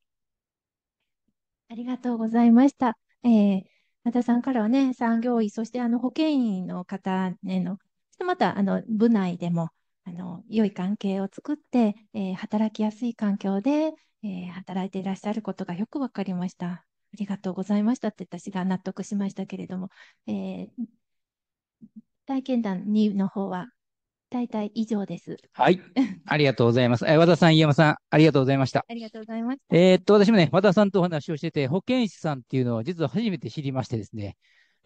ありがとうございました。えー、和田さんからはね、産業医、そしてあの保険医の方へのしまたあの部内でもあの良い関係を作って、えー、働きやすい環境で、えー、働いていらっしゃることがよく分かりました。ありがとうございましたって私が納得しましたけれども、えー、体験談2の方は大体以上です。はい。ありがとうございます。和田さん、飯山さん、ありがとうございました。ありがとうございました。えー、っと、私もね、和田さんとお話をしてて、保健師さんっていうのは実は初めて知りましてですね、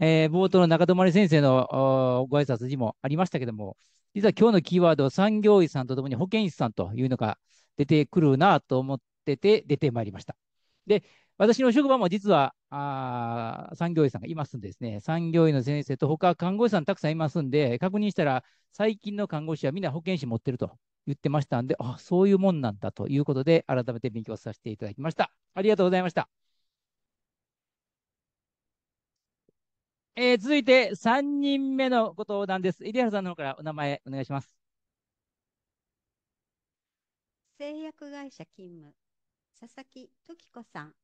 えー、冒頭の中泊先生のご挨拶にもありましたけども、実は今日のキーワード、産業医さんとともに保健師さんというのが出てくるなと思ってて、出てまいりました。で、私の職場も実はあ産業医さんがいますんですね、産業医の先生と他看護師さんたくさんいますんで、確認したら、最近の看護師はみんな保健師持ってると言ってましたんで、あそういうもんなんだということで、改めて勉強させていただきました。ありがとうございました。えー、続いて3人目のご登壇です。入原さんの方からお名前お願いします。製薬会社勤務、佐々木時子さん。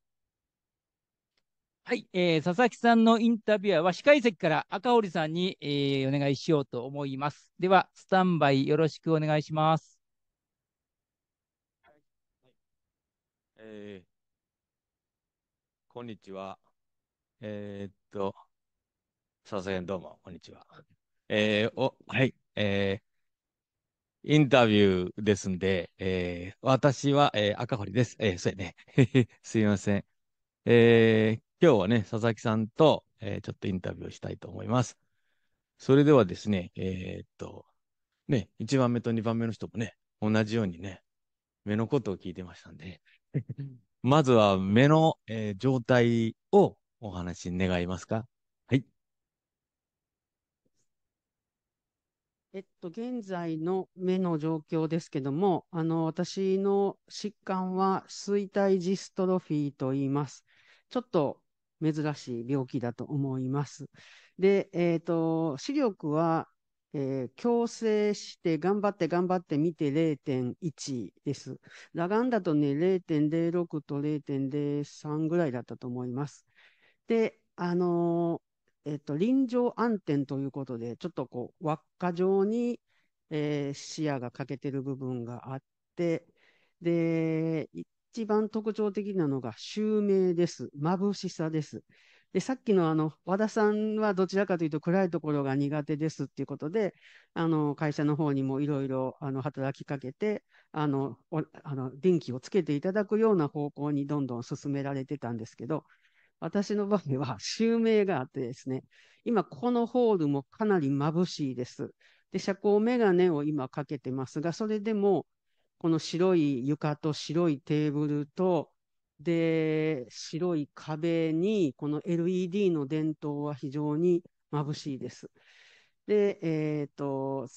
はい、えー、佐々木さんのインタビュアーは司会席から赤堀さんに、えー、お願いしようと思います。では、スタンバイよろしくお願いします。はいえー、こんにちは。えー、っと、さすがにどうも、こんにちは。えー、お、はい、えー、インタビューですんで、えー、私は、えー、赤堀です。えー、そうやね。すいません。えー、今日はね、佐々木さんと、えー、ちょっとインタビューしたいと思います。それではですね、えー、っと、ね、1番目と2番目の人もね、同じようにね、目のことを聞いてましたんで、まずは目の、えー、状態をお話し願いますかえっと、現在の目の状況ですけども、あの、私の疾患は衰体ジストロフィーと言います。ちょっと珍しい病気だと思います。で、えっ、ー、と、視力は、えー、矯正して頑張って頑張って見て0.1です。裸眼だとね、0.06と0.03ぐらいだったと思います。で、あのえっと、臨場暗転ということで、ちょっとこう、輪っか状に、えー、視野が欠けてる部分があって、で、一番特徴的なのが、襲名です。眩しさです。で、さっきのあの、和田さんはどちらかというと暗いところが苦手ですっていうことで、あの、会社の方にもいろいろ、あの、働きかけて、あの、あの電気をつけていただくような方向にどんどん進められてたんですけど、私の場合は 襲名があってですね、今このホールもかなり眩しいです。で、遮光メガネを今かけてますが、それでも、この白い床と白いテーブルと、で、白い壁に、この LED の電灯は非常に眩しいです。で、えっ、ー、と、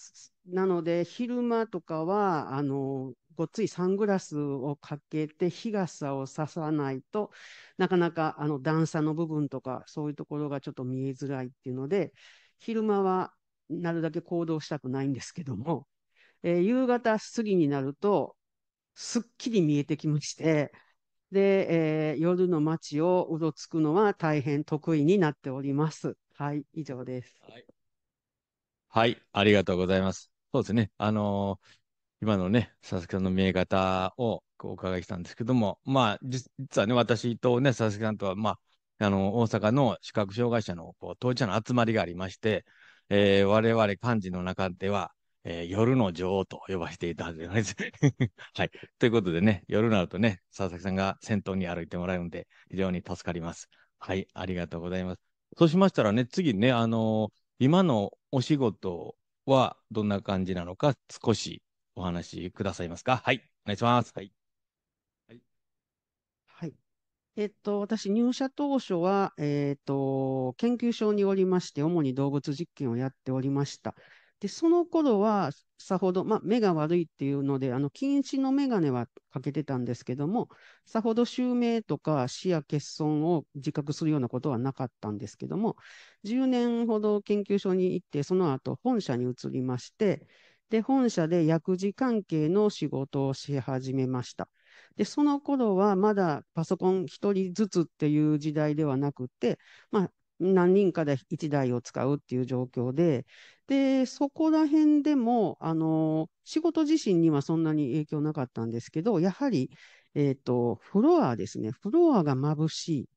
なので、昼間とかは、あの、ごっついサングラスをかけて日傘をささないとなかなかあの段差の部分とかそういうところがちょっと見えづらいっていうので昼間はなるだけ行動したくないんですけども、えー、夕方過ぎになるとすっきり見えてきましてで、えー、夜の街をうろつくのは大変得意になっております。はい、以上です。はい、はい、ありがとうございます。そうですね。あのー今のね、佐々木さんの見え方をお伺いしたんですけども、まあ、実はね、私とね、佐々木さんとは、まあ、あの、大阪の視覚障害者のこう当事者の集まりがありまして、えー、我々幹事の中では、えー、夜の女王と呼ばせていたはいです。はい。ということでね、夜になるとね、佐々木さんが先頭に歩いてもらうんで、非常に助かります。はい、ありがとうございます。そうしましたらね、次ね、あのー、今のお仕事はどんな感じなのか、少しお話しくださいますか。はい、お願いします。はい。はい。はい、えっと、私、入社当初は、えっ、と、研究所におりまして、主に動物実験をやっておりました。で、その頃は、さほど、まあ、目が悪いっていうので、あの、禁止の眼鏡はかけてたんですけども、さほど襲名とか視野欠損を自覚するようなことはなかったんですけども、10年ほど研究所に行って、その後、本社に移りまして、で、本社で薬事関係の仕事をし始めました。で、その頃はまだパソコン1人ずつっていう時代ではなくて、まあ、何人かで1台を使うっていう状況で、で、そこら辺でも、あの、仕事自身にはそんなに影響なかったんですけど、やはり、えっ、ー、と、フロアですね。フロアが眩しい。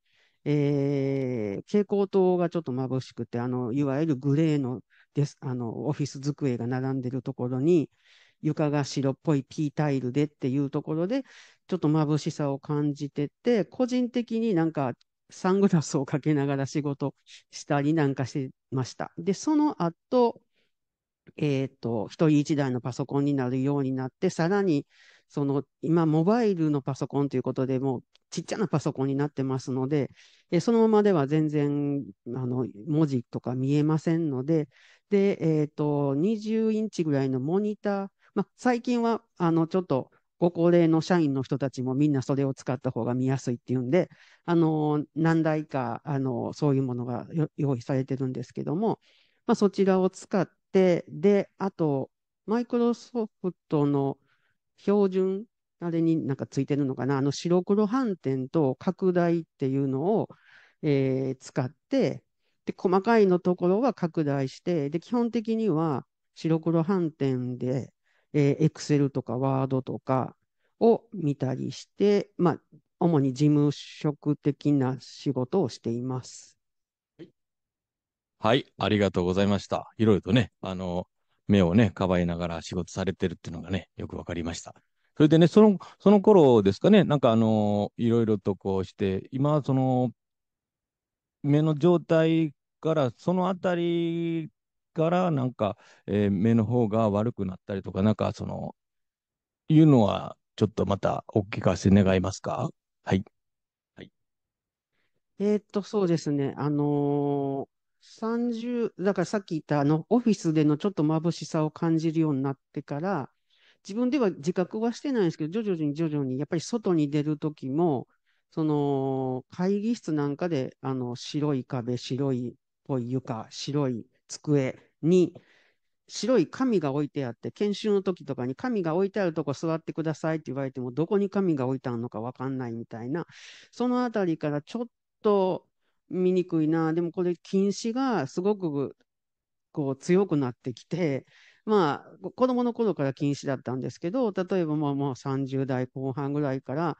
えー、蛍光灯がちょっと眩しくて、あの、いわゆるグレーのです。あの、オフィス机が並んでるところに、床が白っぽいピータイルでっていうところで、ちょっと眩しさを感じてて、個人的になんかサングラスをかけながら仕事したりなんかしてました。で、その後、えっ、と、一人一台のパソコンになるようになって、さらにその今、モバイルのパソコンということで、もうちっちゃなパソコンになってますので、そのままでは全然あの文字とか見えませんので、でえーと、20インチぐらいのモニター、ま最近はあのちょっとご高齢の社員の人たちもみんなそれを使った方が見やすいっていうんで、あの何台かあのそういうものが用意されてるんですけども、まあ、そちらを使って、であと、マイクロソフトの標準あれになんかついてるのかな、あの白黒斑点と拡大っていうのを、えー、使って、で、細かいのところは拡大して、で、基本的には白黒斑点で、えー、Excel とか Word とかを見たりして、まあ、主に事務職的な仕事をしています。はい、ありがとうございました。いろいろとね、あの、目をね、かばいながら仕事されてるっていうのがね、よくわかりました。それでね、その、その頃ですかね、なんかあのー、いろいろとこうして、今、その、目の状態から、そのあたりから、なんか、えー、目の方が悪くなったりとか、なんか、その、いうのは、ちょっとまた、お聞かせ願いますかはい。はい、えー、っと、そうですね。あのー30、だからさっき言ったあの、オフィスでのちょっと眩しさを感じるようになってから、自分では自覚はしてないんですけど、徐々に徐々に、やっぱり外に出る時も、その会議室なんかで、あの、白い壁、白いぽい床、白い机に、白い紙が置いてあって、研修の時とかに紙が置いてあるとこ座ってくださいって言われても、どこに紙が置いてあるのか分かんないみたいな、そのあたりからちょっと見にくいな。でもこれ近視がすごくこう強くなってきて、まあ子供の頃から近視だったんですけど、例えばまあもう30代後半ぐらいから、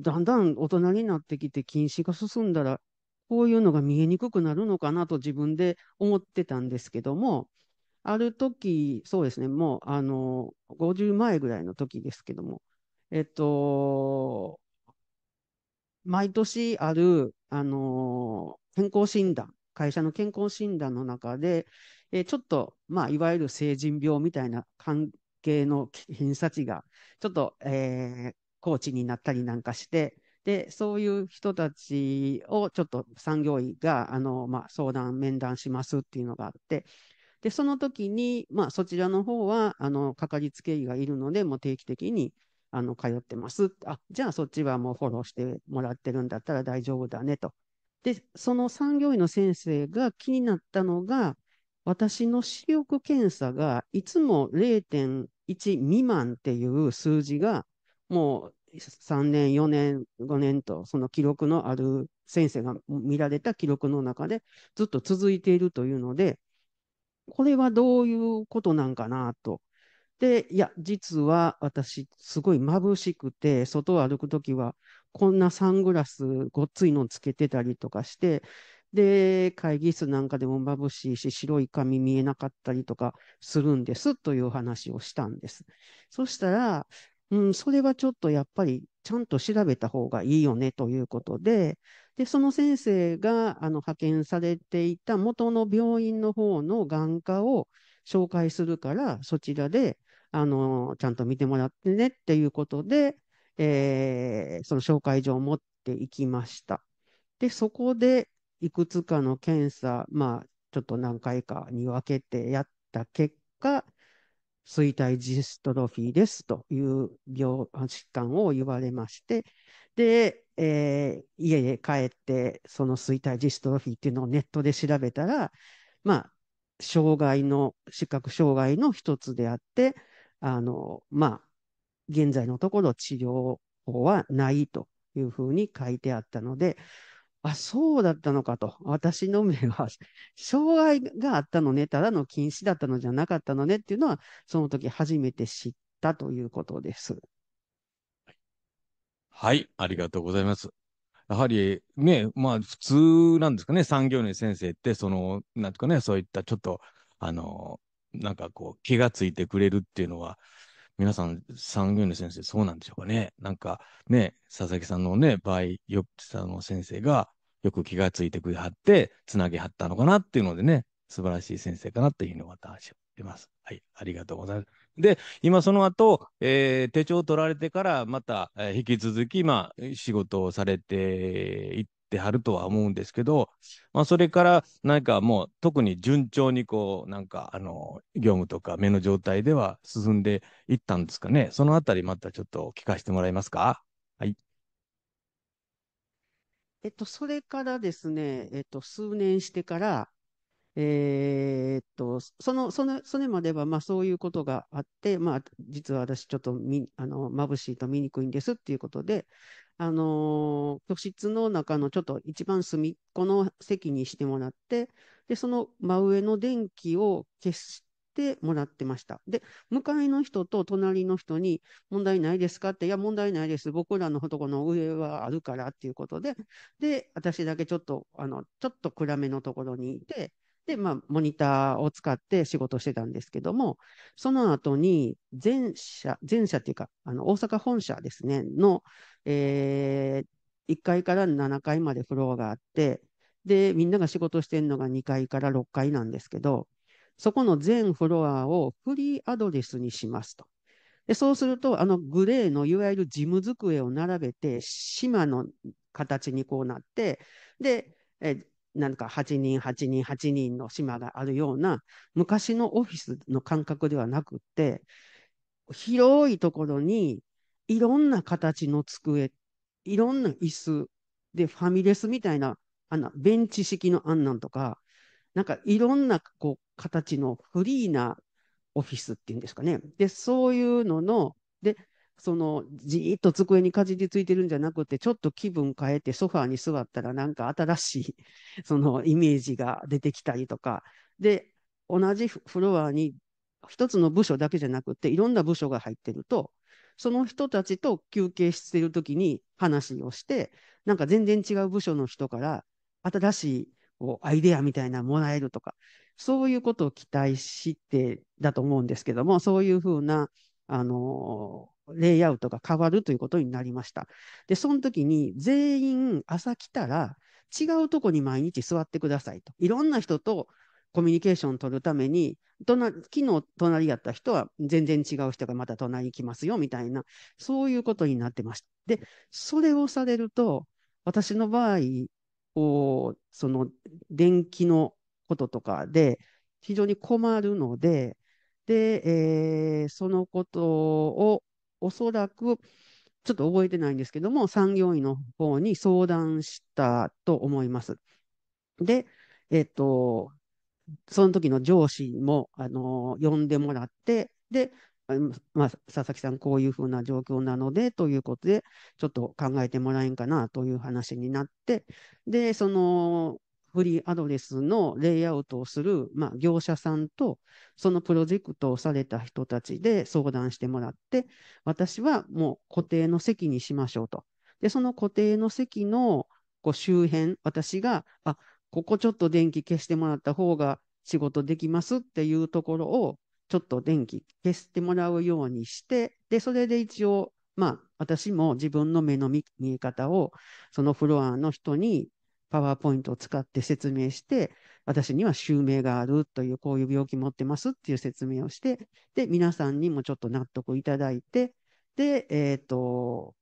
だんだん大人になってきて近視が進んだら、こういうのが見えにくくなるのかなと自分で思ってたんですけども、ある時、そうですね、もうあの50前ぐらいの時ですけども、えっと、毎年ある、あのー、健康診断、会社の健康診断の中で、えー、ちょっと、まあ、いわゆる成人病みたいな関係の偏差値が、ちょっと、えー、高知になったりなんかして、で、そういう人たちをちょっと産業医が、あの、まあ、相談、面談しますっていうのがあって、で、その時に、まあ、そちらの方は、あの、かかりつけ医がいるので、もう定期的にあの通ってます。あ、じゃあそっちはもうフォローしてもらってるんだったら大丈夫だねと。で、その産業医の先生が気になったのが、私の視力検査がいつも0.1未満っていう数字が、もう3年、4年、5年と、その記録のある先生が見られた記録の中でずっと続いているというので、これはどういうことなんかなと。で、いや、実は私、すごい眩しくて、外を歩くときは、こんなサングラスごっついのつけてたりとかして、で、会議室なんかでも眩しいし、白い髪見えなかったりとかするんですという話をしたんです。そしたら、うん、それはちょっとやっぱりちゃんと調べた方がいいよねということで、で、その先生があの派遣されていた元の病院の方の眼科を紹介するから、そちらであの、ちゃんと見てもらってねっていうことで、えー、その紹介状を持っていきました。で、そこでいくつかの検査、まあ、ちょっと何回かに分けてやった結果、衰退ジストロフィーですという病疾患を言われまして、で、えー、家へ帰って、その衰退ジストロフィーっていうのをネットで調べたら、まあ、障害の、視覚障害の一つであって、あの、まあ、現在のところ治療法はないというふうに書いてあったので、あ、そうだったのかと。私の目は、障害があったのね、ただの禁止だったのじゃなかったのねっていうのは、その時初めて知ったということです。はい、ありがとうございます。やはりね、まあ普通なんですかね、産業医先生って、その、なんとかね、そういったちょっと、あの、なんかこう、気がついてくれるっていうのは、皆さん、産業医の先生、そうなんでしょうかね。なんかね、佐々木さんのね、場合、よあの先生がよく気がついてくれはって、つなげはったのかなっていうのでね、素晴らしい先生かなっていうふうに私は思います。はい、ありがとうございます。で、今その後、えー、手帳を取られてから、また、えー、引き続き、まあ、仕事をされていっってはるとは思うんですけど、まあ、それからなんかもう特に順調にこうなんかあの業務とか目の状態では進んでいったんですかねそのあたりまたちょっと聞かせてもらえますか。はいえっと、それからですね、えっと、数年してから、えー、っと、その、その、それまでは、まあそういうことがあって、まあ実は私ちょっとみ、あの、眩しいと見にくいんですっていうことで、あのー、居室の中のちょっと一番隅っこの席にしてもらって、で、その真上の電気を消してもらってました。で、向かいの人と隣の人に問題ないですかって、いや、問題ないです。僕らのとこの上はあるからっていうことで、で、私だけちょっと、あの、ちょっと暗めのところにいて、で、まあ、モニターを使って仕事してたんですけども、その後に、全社、全社っていうか、あの、大阪本社ですね、の、えー、1階から7階までフロアがあって、で、みんなが仕事してるのが2階から6階なんですけど、そこの全フロアをフリーアドレスにしますと。でそうすると、あのグレーのいわゆる事務机を並べて、島の形にこうなって、で、えなんか8人、8人、8人の島があるような、昔のオフィスの感覚ではなくて、広いところにいろんな形の机、いろんな椅子で、ファミレスみたいな、あのベンチ式のあんなんとか、なんかいろんなこう形のフリーなオフィスっていうんですかね。で、そういうのの、で、そのじーっと机にかじりついてるんじゃなくて、ちょっと気分変えてソファーに座ったら、なんか新しい そのイメージが出てきたりとか、で、同じフロアに一つの部署だけじゃなくて、いろんな部署が入ってると、その人たちと休憩してるときに話をして、なんか全然違う部署の人から新しいこうアイデアみたいなもらえるとか、そういうことを期待してだと思うんですけども、そういうふうな、あのレイアウトが変わるということになりました。で、その時に全員朝来たら違うとこに毎日座ってくださいと。いろんな人とコミュニケーションを取るために、昨日隣やった人は全然違う人がまた隣に来ますよみたいな、そういうことになってました。で、それをされると、私の場合、こう、その電気のこととかで非常に困るので、で、えー、そのことをおそらく、ちょっと覚えてないんですけども、産業医の方に相談したと思います。で、えっ、と、その時の上司も、あの呼んでもらって、で、まあ、佐々木さん、こういうふうな状況なのでということで、ちょっと考えてもらえんかなという話になって、で、そのフリーアドレスのレイアウトをする、まあ、業者さんと、そのプロジェクトをされた人たちで相談してもらって、私はもう固定の席にしましょうと。で、その固定の席のこう周辺、私が、あ、ここちょっと電気消してもらった方が仕事できますっていうところを、ちょっと電気消してもらうようにして、で、それで一応、まあ、私も自分の目の見え方を、そのフロアの人にパワーポイントを使って説明して、私には襲名があるという、こういう病気持ってますっていう説明をして、で、皆さんにもちょっと納得いただいて、で、えっ、ー、と、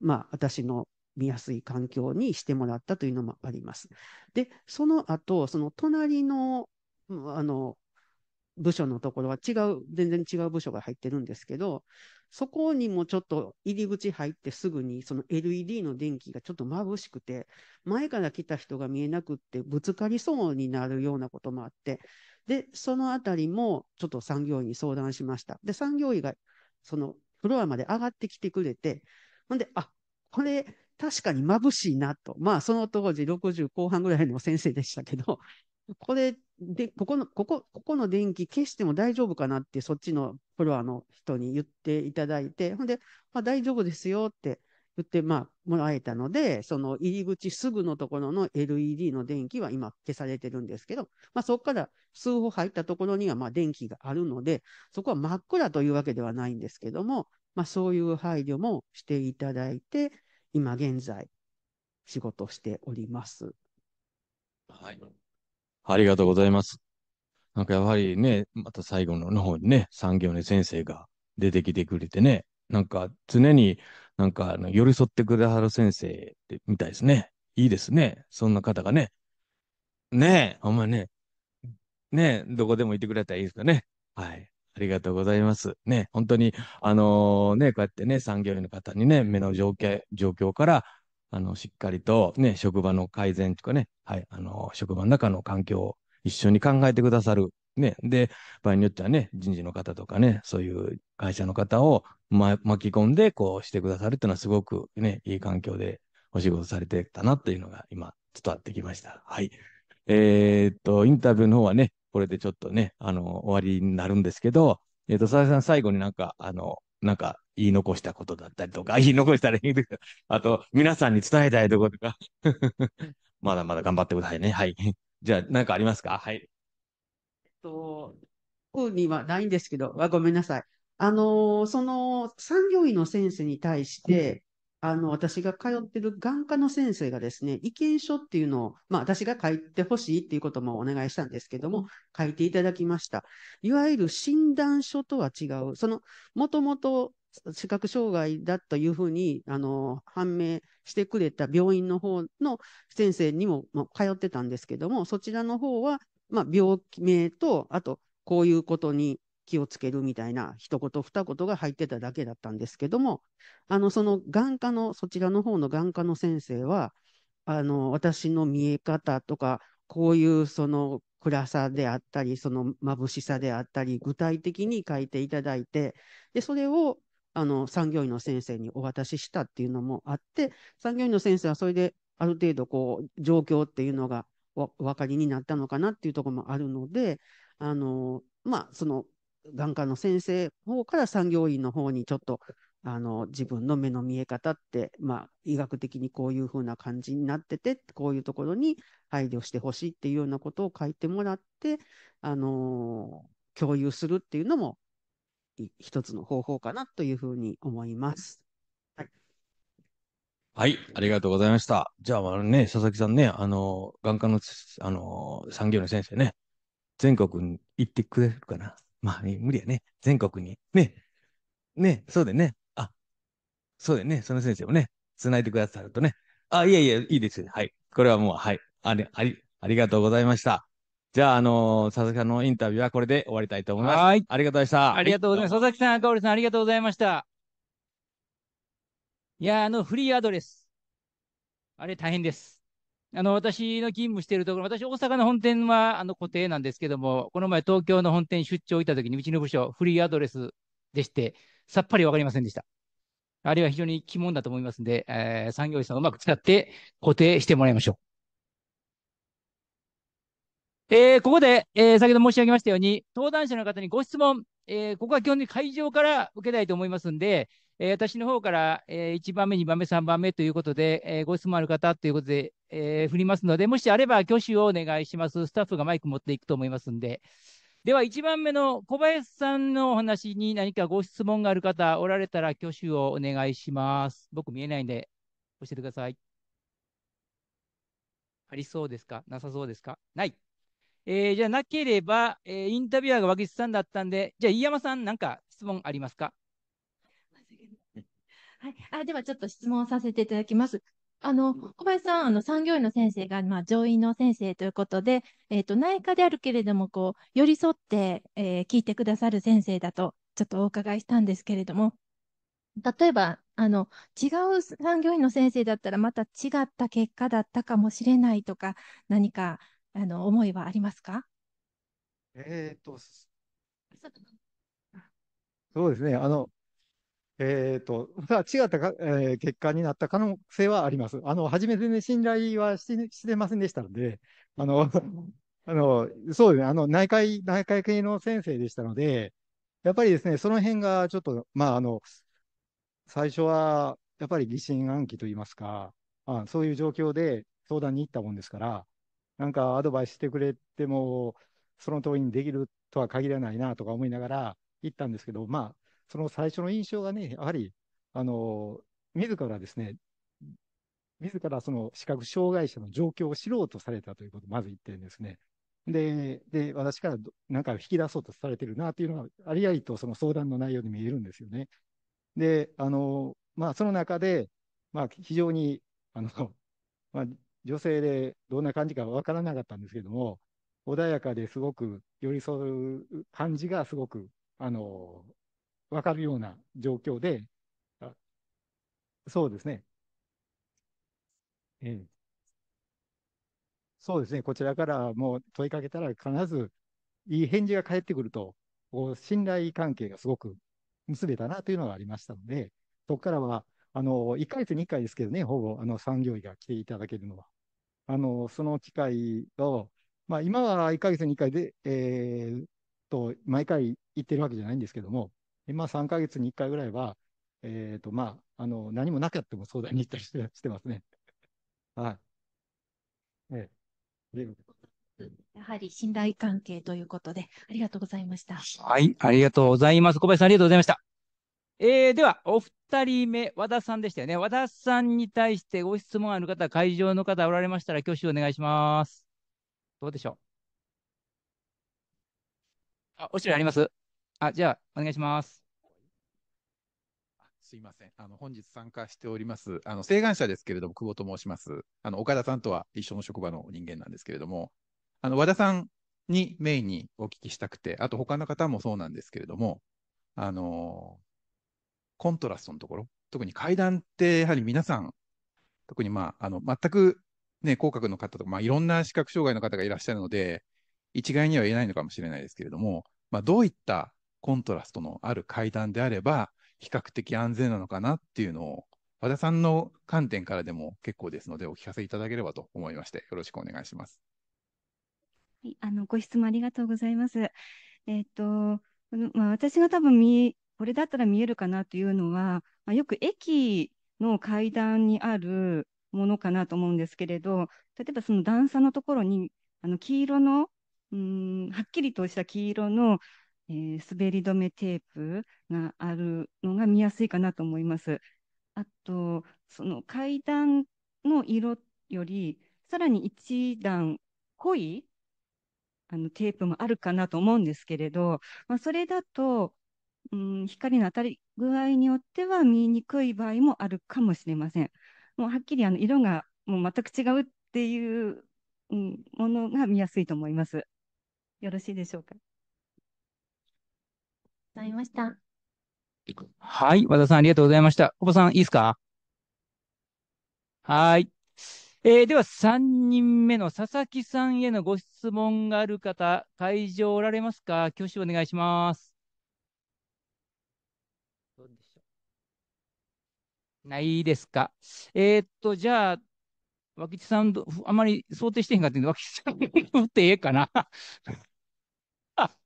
まあ、私の見やすい環境にしてもらったというのもあります。で、その後、その隣の、あの、部署のところは違う、全然違う部署が入ってるんですけど、そこにもちょっと入り口入ってすぐにその LED の電気がちょっと眩しくて、前から来た人が見えなくってぶつかりそうになるようなこともあって、で、そのあたりもちょっと産業医に相談しました。で、産業医がそのフロアまで上がってきてくれて、ほんで、あ、これ確かに眩しいなと。まあ、その当時60後半ぐらいの先生でしたけど、これで、ここの、ここ、ここの電気消しても大丈夫かなって、そっちのフロアの人に言っていただいて、ほんで、まあ、大丈夫ですよって言って、まあ、もらえたので、その入り口すぐのところの LED の電気は今消されてるんですけど、まあ、そこから数歩入ったところには、まあ、電気があるので、そこは真っ暗というわけではないんですけども、まあ、そういう配慮もしていただいて、今現在、仕事しております。はい。ありがとうございます。なんかやはりね、また最後のの方にね、産業の先生が出てきてくれてね、なんか常になんかあの寄り添ってくださる先生みたいですね。いいですね。そんな方がね。ねえ、ほんまね。ねえ、どこでもいてくれたらいいですかね。はい。ありがとうございます。ね、本当に、あのー、ね、こうやってね、産業医の方にね、目の状況状況から、あの、しっかりとね、職場の改善とかね、はい、あの、職場の中の環境を一緒に考えてくださる。ね、で、場合によってはね、人事の方とかね、そういう会社の方を、ま、巻き込んで、こうしてくださるっていうのはすごくね、いい環境でお仕事されてたなっていうのが今伝わってきました。はい。えー、っと、インタビューの方はね、これでちょっとね、あの、終わりになるんですけど、えー、っと、佐々木さん最後になんか、あの、なんか言い残したことだったりとか、言い残したらいいとか、あと、皆さんに伝えたいとことか。まだまだ頑張ってくださいね。はい。じゃあ、何かありますかはい。と、特にはないんですけど、あごめんなさい。あのその産業医の先生に対して、あの、私が通ってる眼科の先生がですね、意見書っていうのを、まあ私が書いてほしいっていうこともお願いしたんですけども、書いていただきました。いわゆる診断書とは違う、その、もともと視覚障害だというふうにあの判明してくれた病院の方の先生にも、まあ、通ってたんですけどもそちらの方は、まあ、病気名とあとこういうことに気をつけるみたいな一言二言が入ってただけだったんですけどもあのその眼科のそちらの方の眼科の先生はあの私の見え方とかこういうその暗さであったりその眩しさであったり具体的に書いていただいてでそれをあの産業医の先生にお渡ししたっていうのもあって産業医の先生はそれである程度こう状況っていうのがお分かりになったのかなっていうところもあるのであのまあその眼科の先生方から産業医の方にちょっとあの自分の目の見え方って、まあ、医学的にこういうふうな感じになっててこういうところに配慮してほしいっていうようなことを書いてもらって、あの共有するっていうのも一つの方法かなというふうに思います。はい。ありがとうございました。じゃあ、あのね、佐々木さんね、あの、眼科の、あの、産業の先生ね、全国に行ってくれるかな。まあ、無理やね。全国に。ね。ね、そうでね。あ、そうでね。その先生もね、つないでくださるとね。あ、いやいや、いいです。はい。これはもう、はい。あり、あり、ありがとうございました。じゃあ、あのー、佐々木さんのインタビューはこれで終わりたいと思います。はい。ありがとうございました。ありがとうございます。佐々木さん、赤堀さん、ありがとうございました。いや、あの、フリーアドレス。あれ、大変です。あの、私の勤務しているところ、私、大阪の本店は、あの、固定なんですけども、この前、東京の本店出張行った時に、うちの部署、フリーアドレスでして、さっぱりわかりませんでした。あれは非常に疑問だと思いますんで、えー、産業医さんをうまく使って固定してもらいましょう。えー、ここで、えー、先ほど申し上げましたように、登壇者の方にご質問、えー、ここは基本的に会場から受けたいと思いますんで、えー、私の方から、えー、1番目、2番目、3番目ということで、えー、ご質問ある方ということで、えー、振りますので、もしあれば挙手をお願いします。スタッフがマイク持っていくと思いますんで。では、1番目の小林さんのお話に何かご質問がある方おられたら挙手をお願いします。僕見えないんで、教えてください。ありそうですかなさそうですかない。えー、じゃなければ、えー、インタビュアーが和吉さんだったんで、じゃあ、飯山さん、なんか質問ありますかはい、あでは、ちょっと質問させていただきます。あの小林さん、あの産業医の先生が、まあ、上院の先生ということで、えーと、内科であるけれどもこう、寄り添って、えー、聞いてくださる先生だと、ちょっとお伺いしたんですけれども、例えばあの違う産業医の先生だったら、また違った結果だったかもしれないとか、何かあの思いはありますかえっと、そうですね。あの、えっ、と、まあ違ったか、えー、結果になった可能性はあります。あの、初め全然信頼はしてしてませんでしたので、あの、あの、そうですね、あの、内科医、内科医系の先生でしたので、やっぱりですね、その辺がちょっと、まあ、あの、最初は、やっぱり疑心暗鬼といいますか、あそういう状況で相談に行ったもんですから、なんかアドバイスしてくれても、その通りにできるとは限らないなとか思いながら行ったんですけど、まあ、その最初の印象がね、やはり、あの、自らですね、自らその視覚障害者の状況を知ろうとされたということ、まず1点ですね。で、で、私からなんか引き出そうとされてるなというのが、ありありとその相談の内容に見えるんですよね。で、あの、まあ、その中で、まあ、非常に、あの、まあ、女性でどんな感じかわからなかったんですけども、穏やかですごく寄り添う感じがすごく、あの、わかるような状況で、そうですね。ええ、そうですね。こちらからもう問いかけたら必ずいい返事が返ってくると、こう信頼関係がすごく結べたなというのがありましたので、そこからは、あの、1ヶ月に1回ですけどね、ほぼ、あの、産業医が来ていただけるのは。あの、その機会を、まあ、今は1か月に1回で、えー、と、毎回行ってるわけじゃないんですけども、今3か月に1回ぐらいは、えっ、ー、と、まあ、あの、何もなかったも相談に行ったりしてしてますね。はい。えー、やはり信頼関係ということで、ありがとうございました。はい、ありがとうございます。小林さん、ありがとうございました。えー、では、お二人目、和田さんでしたよね。和田さんに対してご質問ある方、会場の方おられましたら挙手お願いします。どうでしょうあ、お知らありますあ、じゃあ、お願いします。すいません。あの、本日参加しております、あの、請願者ですけれども、久保と申します。あの、岡田さんとは一緒の職場の人間なんですけれども、あの、和田さんにメインにお聞きしたくて、あと他の方もそうなんですけれども、あのーコントラストのところ、特に階段ってやはり皆さん、特にまあ、あの、全くね、口角の方とか、まあ、いろんな視覚障害の方がいらっしゃるので、一概には言えないのかもしれないですけれども、まあ、どういったコントラストのある階段であれば、比較的安全なのかなっていうのを、和田さんの観点からでも結構ですので、お聞かせいただければと思いまして、よろしくお願いします。はい、あの、ご質問ありがとうございます。えっ、ー、と、まあ、私が多分見これだったら見えるかなというのは、まあ、よく駅の階段にあるものかなと思うんですけれど、例えばその段差のところに、あの黄色の、うんはっきりとした黄色の、えー、滑り止めテープがあるのが見やすいかなと思います。あと、その階段の色より、さらに一段濃いあのテープもあるかなと思うんですけれど、まあ、それだと、うん、光の当たり具合によっては見えにくい場合もあるかもしれません。もうはっきりあの色がもう全く違うっていう、うん、ものが見やすいと思います。よろしいでしょうか。ございました。はい、和田さんありがとうございました。小保さん、いいですかはい。えー、では、3人目の佐々木さんへのご質問がある方、会場おられますか挙手お願いします。ないですか。えー、っと、じゃあ、脇地さん、あまり想定してへんかったんで、脇地さん、打ってええかな。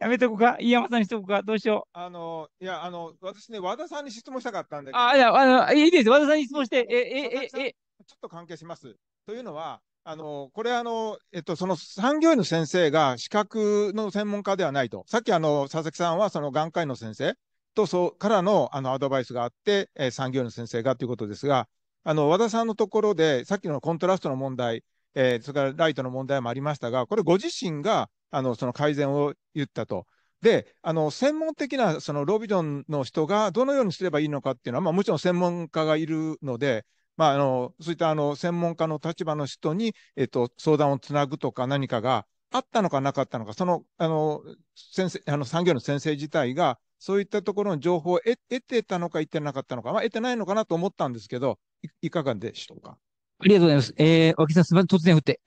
やめとこか、飯山さんにしとこうか、どうしよう。あの、いや、あの、私ね、和田さんに質問したかったんで。けあ、いや、あの、いいです、和田さんに質問して、え、え、え、え、ちょっと関係します。というのは、あの、これあの、えっと、その産業医の先生が資格の専門家ではないと。さっきあの、佐々木さんはその眼科医の先生とそからのあのアドバイスがあって、えー、産業医の先生がということですが、あの和田さんのところで、さっきのコントラストの問題、えー、それからライトの問題もありましたが、これ、ご自身があのその改善を言ったと。で、あの専門的なそのロビジョンの人がどのようにすればいいのかっていうのは、まあ、もちろん専門家がいるので、まあ、あのそういったあの専門家の立場の人に、えっと、相談をつなぐとか何かがあったのかなかったのか、そのあの先生あの産業の先生自体がそういったところの情報を得てたのか、得てなかったのか、まあ、得てないのかなと思ったんですけど、いかがでしょうか。ありがとうございます。えー、脇さん、すみません、突然振って。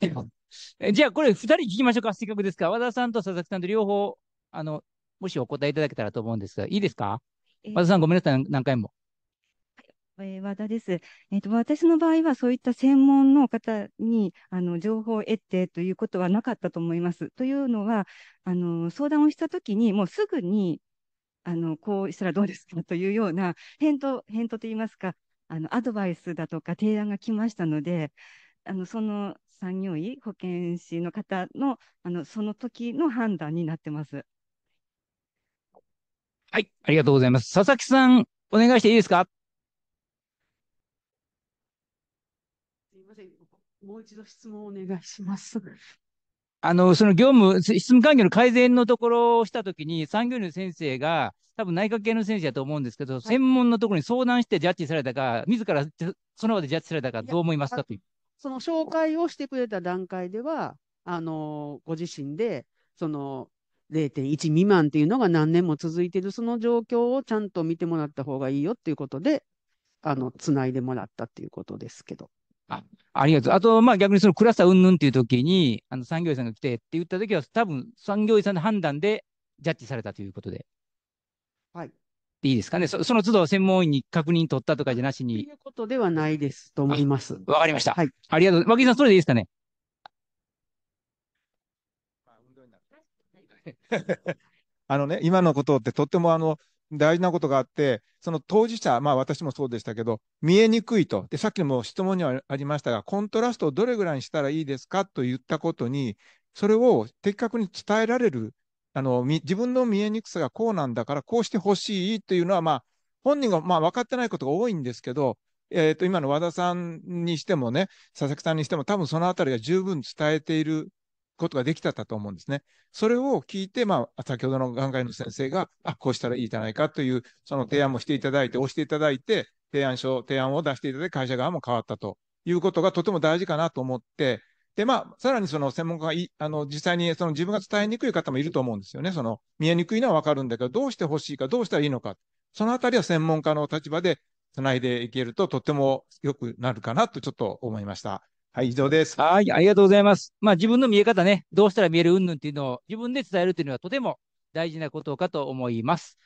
えじゃあ、これ、2人聞きましょうか、せっかくですから、和田さんと佐々木さんと両方、あの、もしお答えいただけたらと思うんですが、いいですか、えー、和田さん、ごめんなさい、何回も。え和田です。えっ、ー、と、私の場合は、そういった専門の方に、あの、情報を得てということはなかったと思います。というのは、あの、相談をしたときに、もうすぐに、あの、こうしたらどうですかというような、返答、返答といいますか、あの、アドバイスだとか提案が来ましたので、あの、その産業医、保健師の方の、あの、その時の判断になってます。はい、ありがとうございます。佐々木さん、お願いしていいですかすいません。もう一度質問をお願いします。あの、その業務、執務環境の改善のところをしたときに、産業医の先生が、多分内閣系の先生だと思うんですけど、はい、専門のところに相談してジャッジされたか、自らその場でジャッジされたか、どう思いますかという。その紹介をしてくれた段階では、あの、ご自身で、その、0.1未満っていうのが何年も続いている、その状況をちゃんと見てもらった方がいいよっていうことで、あの、つないでもらったっていうことですけど。あありがとう。あと、まあ逆にそのクラスター云々っていう時に、あの産業医さんが来てって言った時は、多分産業医さんの判断でジャッジされたということで。はい。いいですかねそ。その都度専門医に確認取ったとかじゃなしに。ということではないですと思います。わかりました。はい。ありがとう。脇さん、それでいいですかね。あのね、今のことってとってもあの、大事なことがあって、その当事者、まあ私もそうでしたけど、見えにくいと。で、さっきも質問にはありましたが、コントラストをどれぐらいにしたらいいですかと言ったことに、それを的確に伝えられる、あの、自分の見えにくさがこうなんだから、こうしてほしいというのは、まあ、本人がまあ分かってないことが多いんですけど、えっ、ー、と、今の和田さんにしてもね、佐々木さんにしても、多分そのあたりが十分伝えていることができたと思うんですね。それを聞いて、まあ、先ほどの眼科医の先生が、あ、こうしたらいいじゃないかという、その提案もしていただいて、押していただいて、提案書、提案を出していただいて、会社側も変わったということがとても大事かなと思って、で、まあ、さらにその専門家がい、あの、実際にその自分が伝えにくい方もいると思うんですよね。その、見えにくいのはわかるんだけど、どうしてほしいか、どうしたらいいのか。そのあたりは専門家の立場で繋いでいけるととっても良くなるかなとちょっと思いました。はい、以上です。はい、ありがとうございます。まあ、自分の見え方ね、どうしたら見える云々っていうのを自分で伝えるというのはとても大事なことかと思います。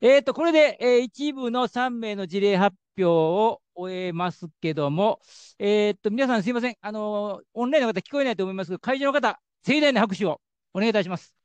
えっ、ー、と、これで、えー、一部の3名の事例発表を終えますけども、えっ、ー、と、皆さんすいません。あのオンラインの方聞こえないと思いますけど、会場の方、盛大な拍手をお願いいたします。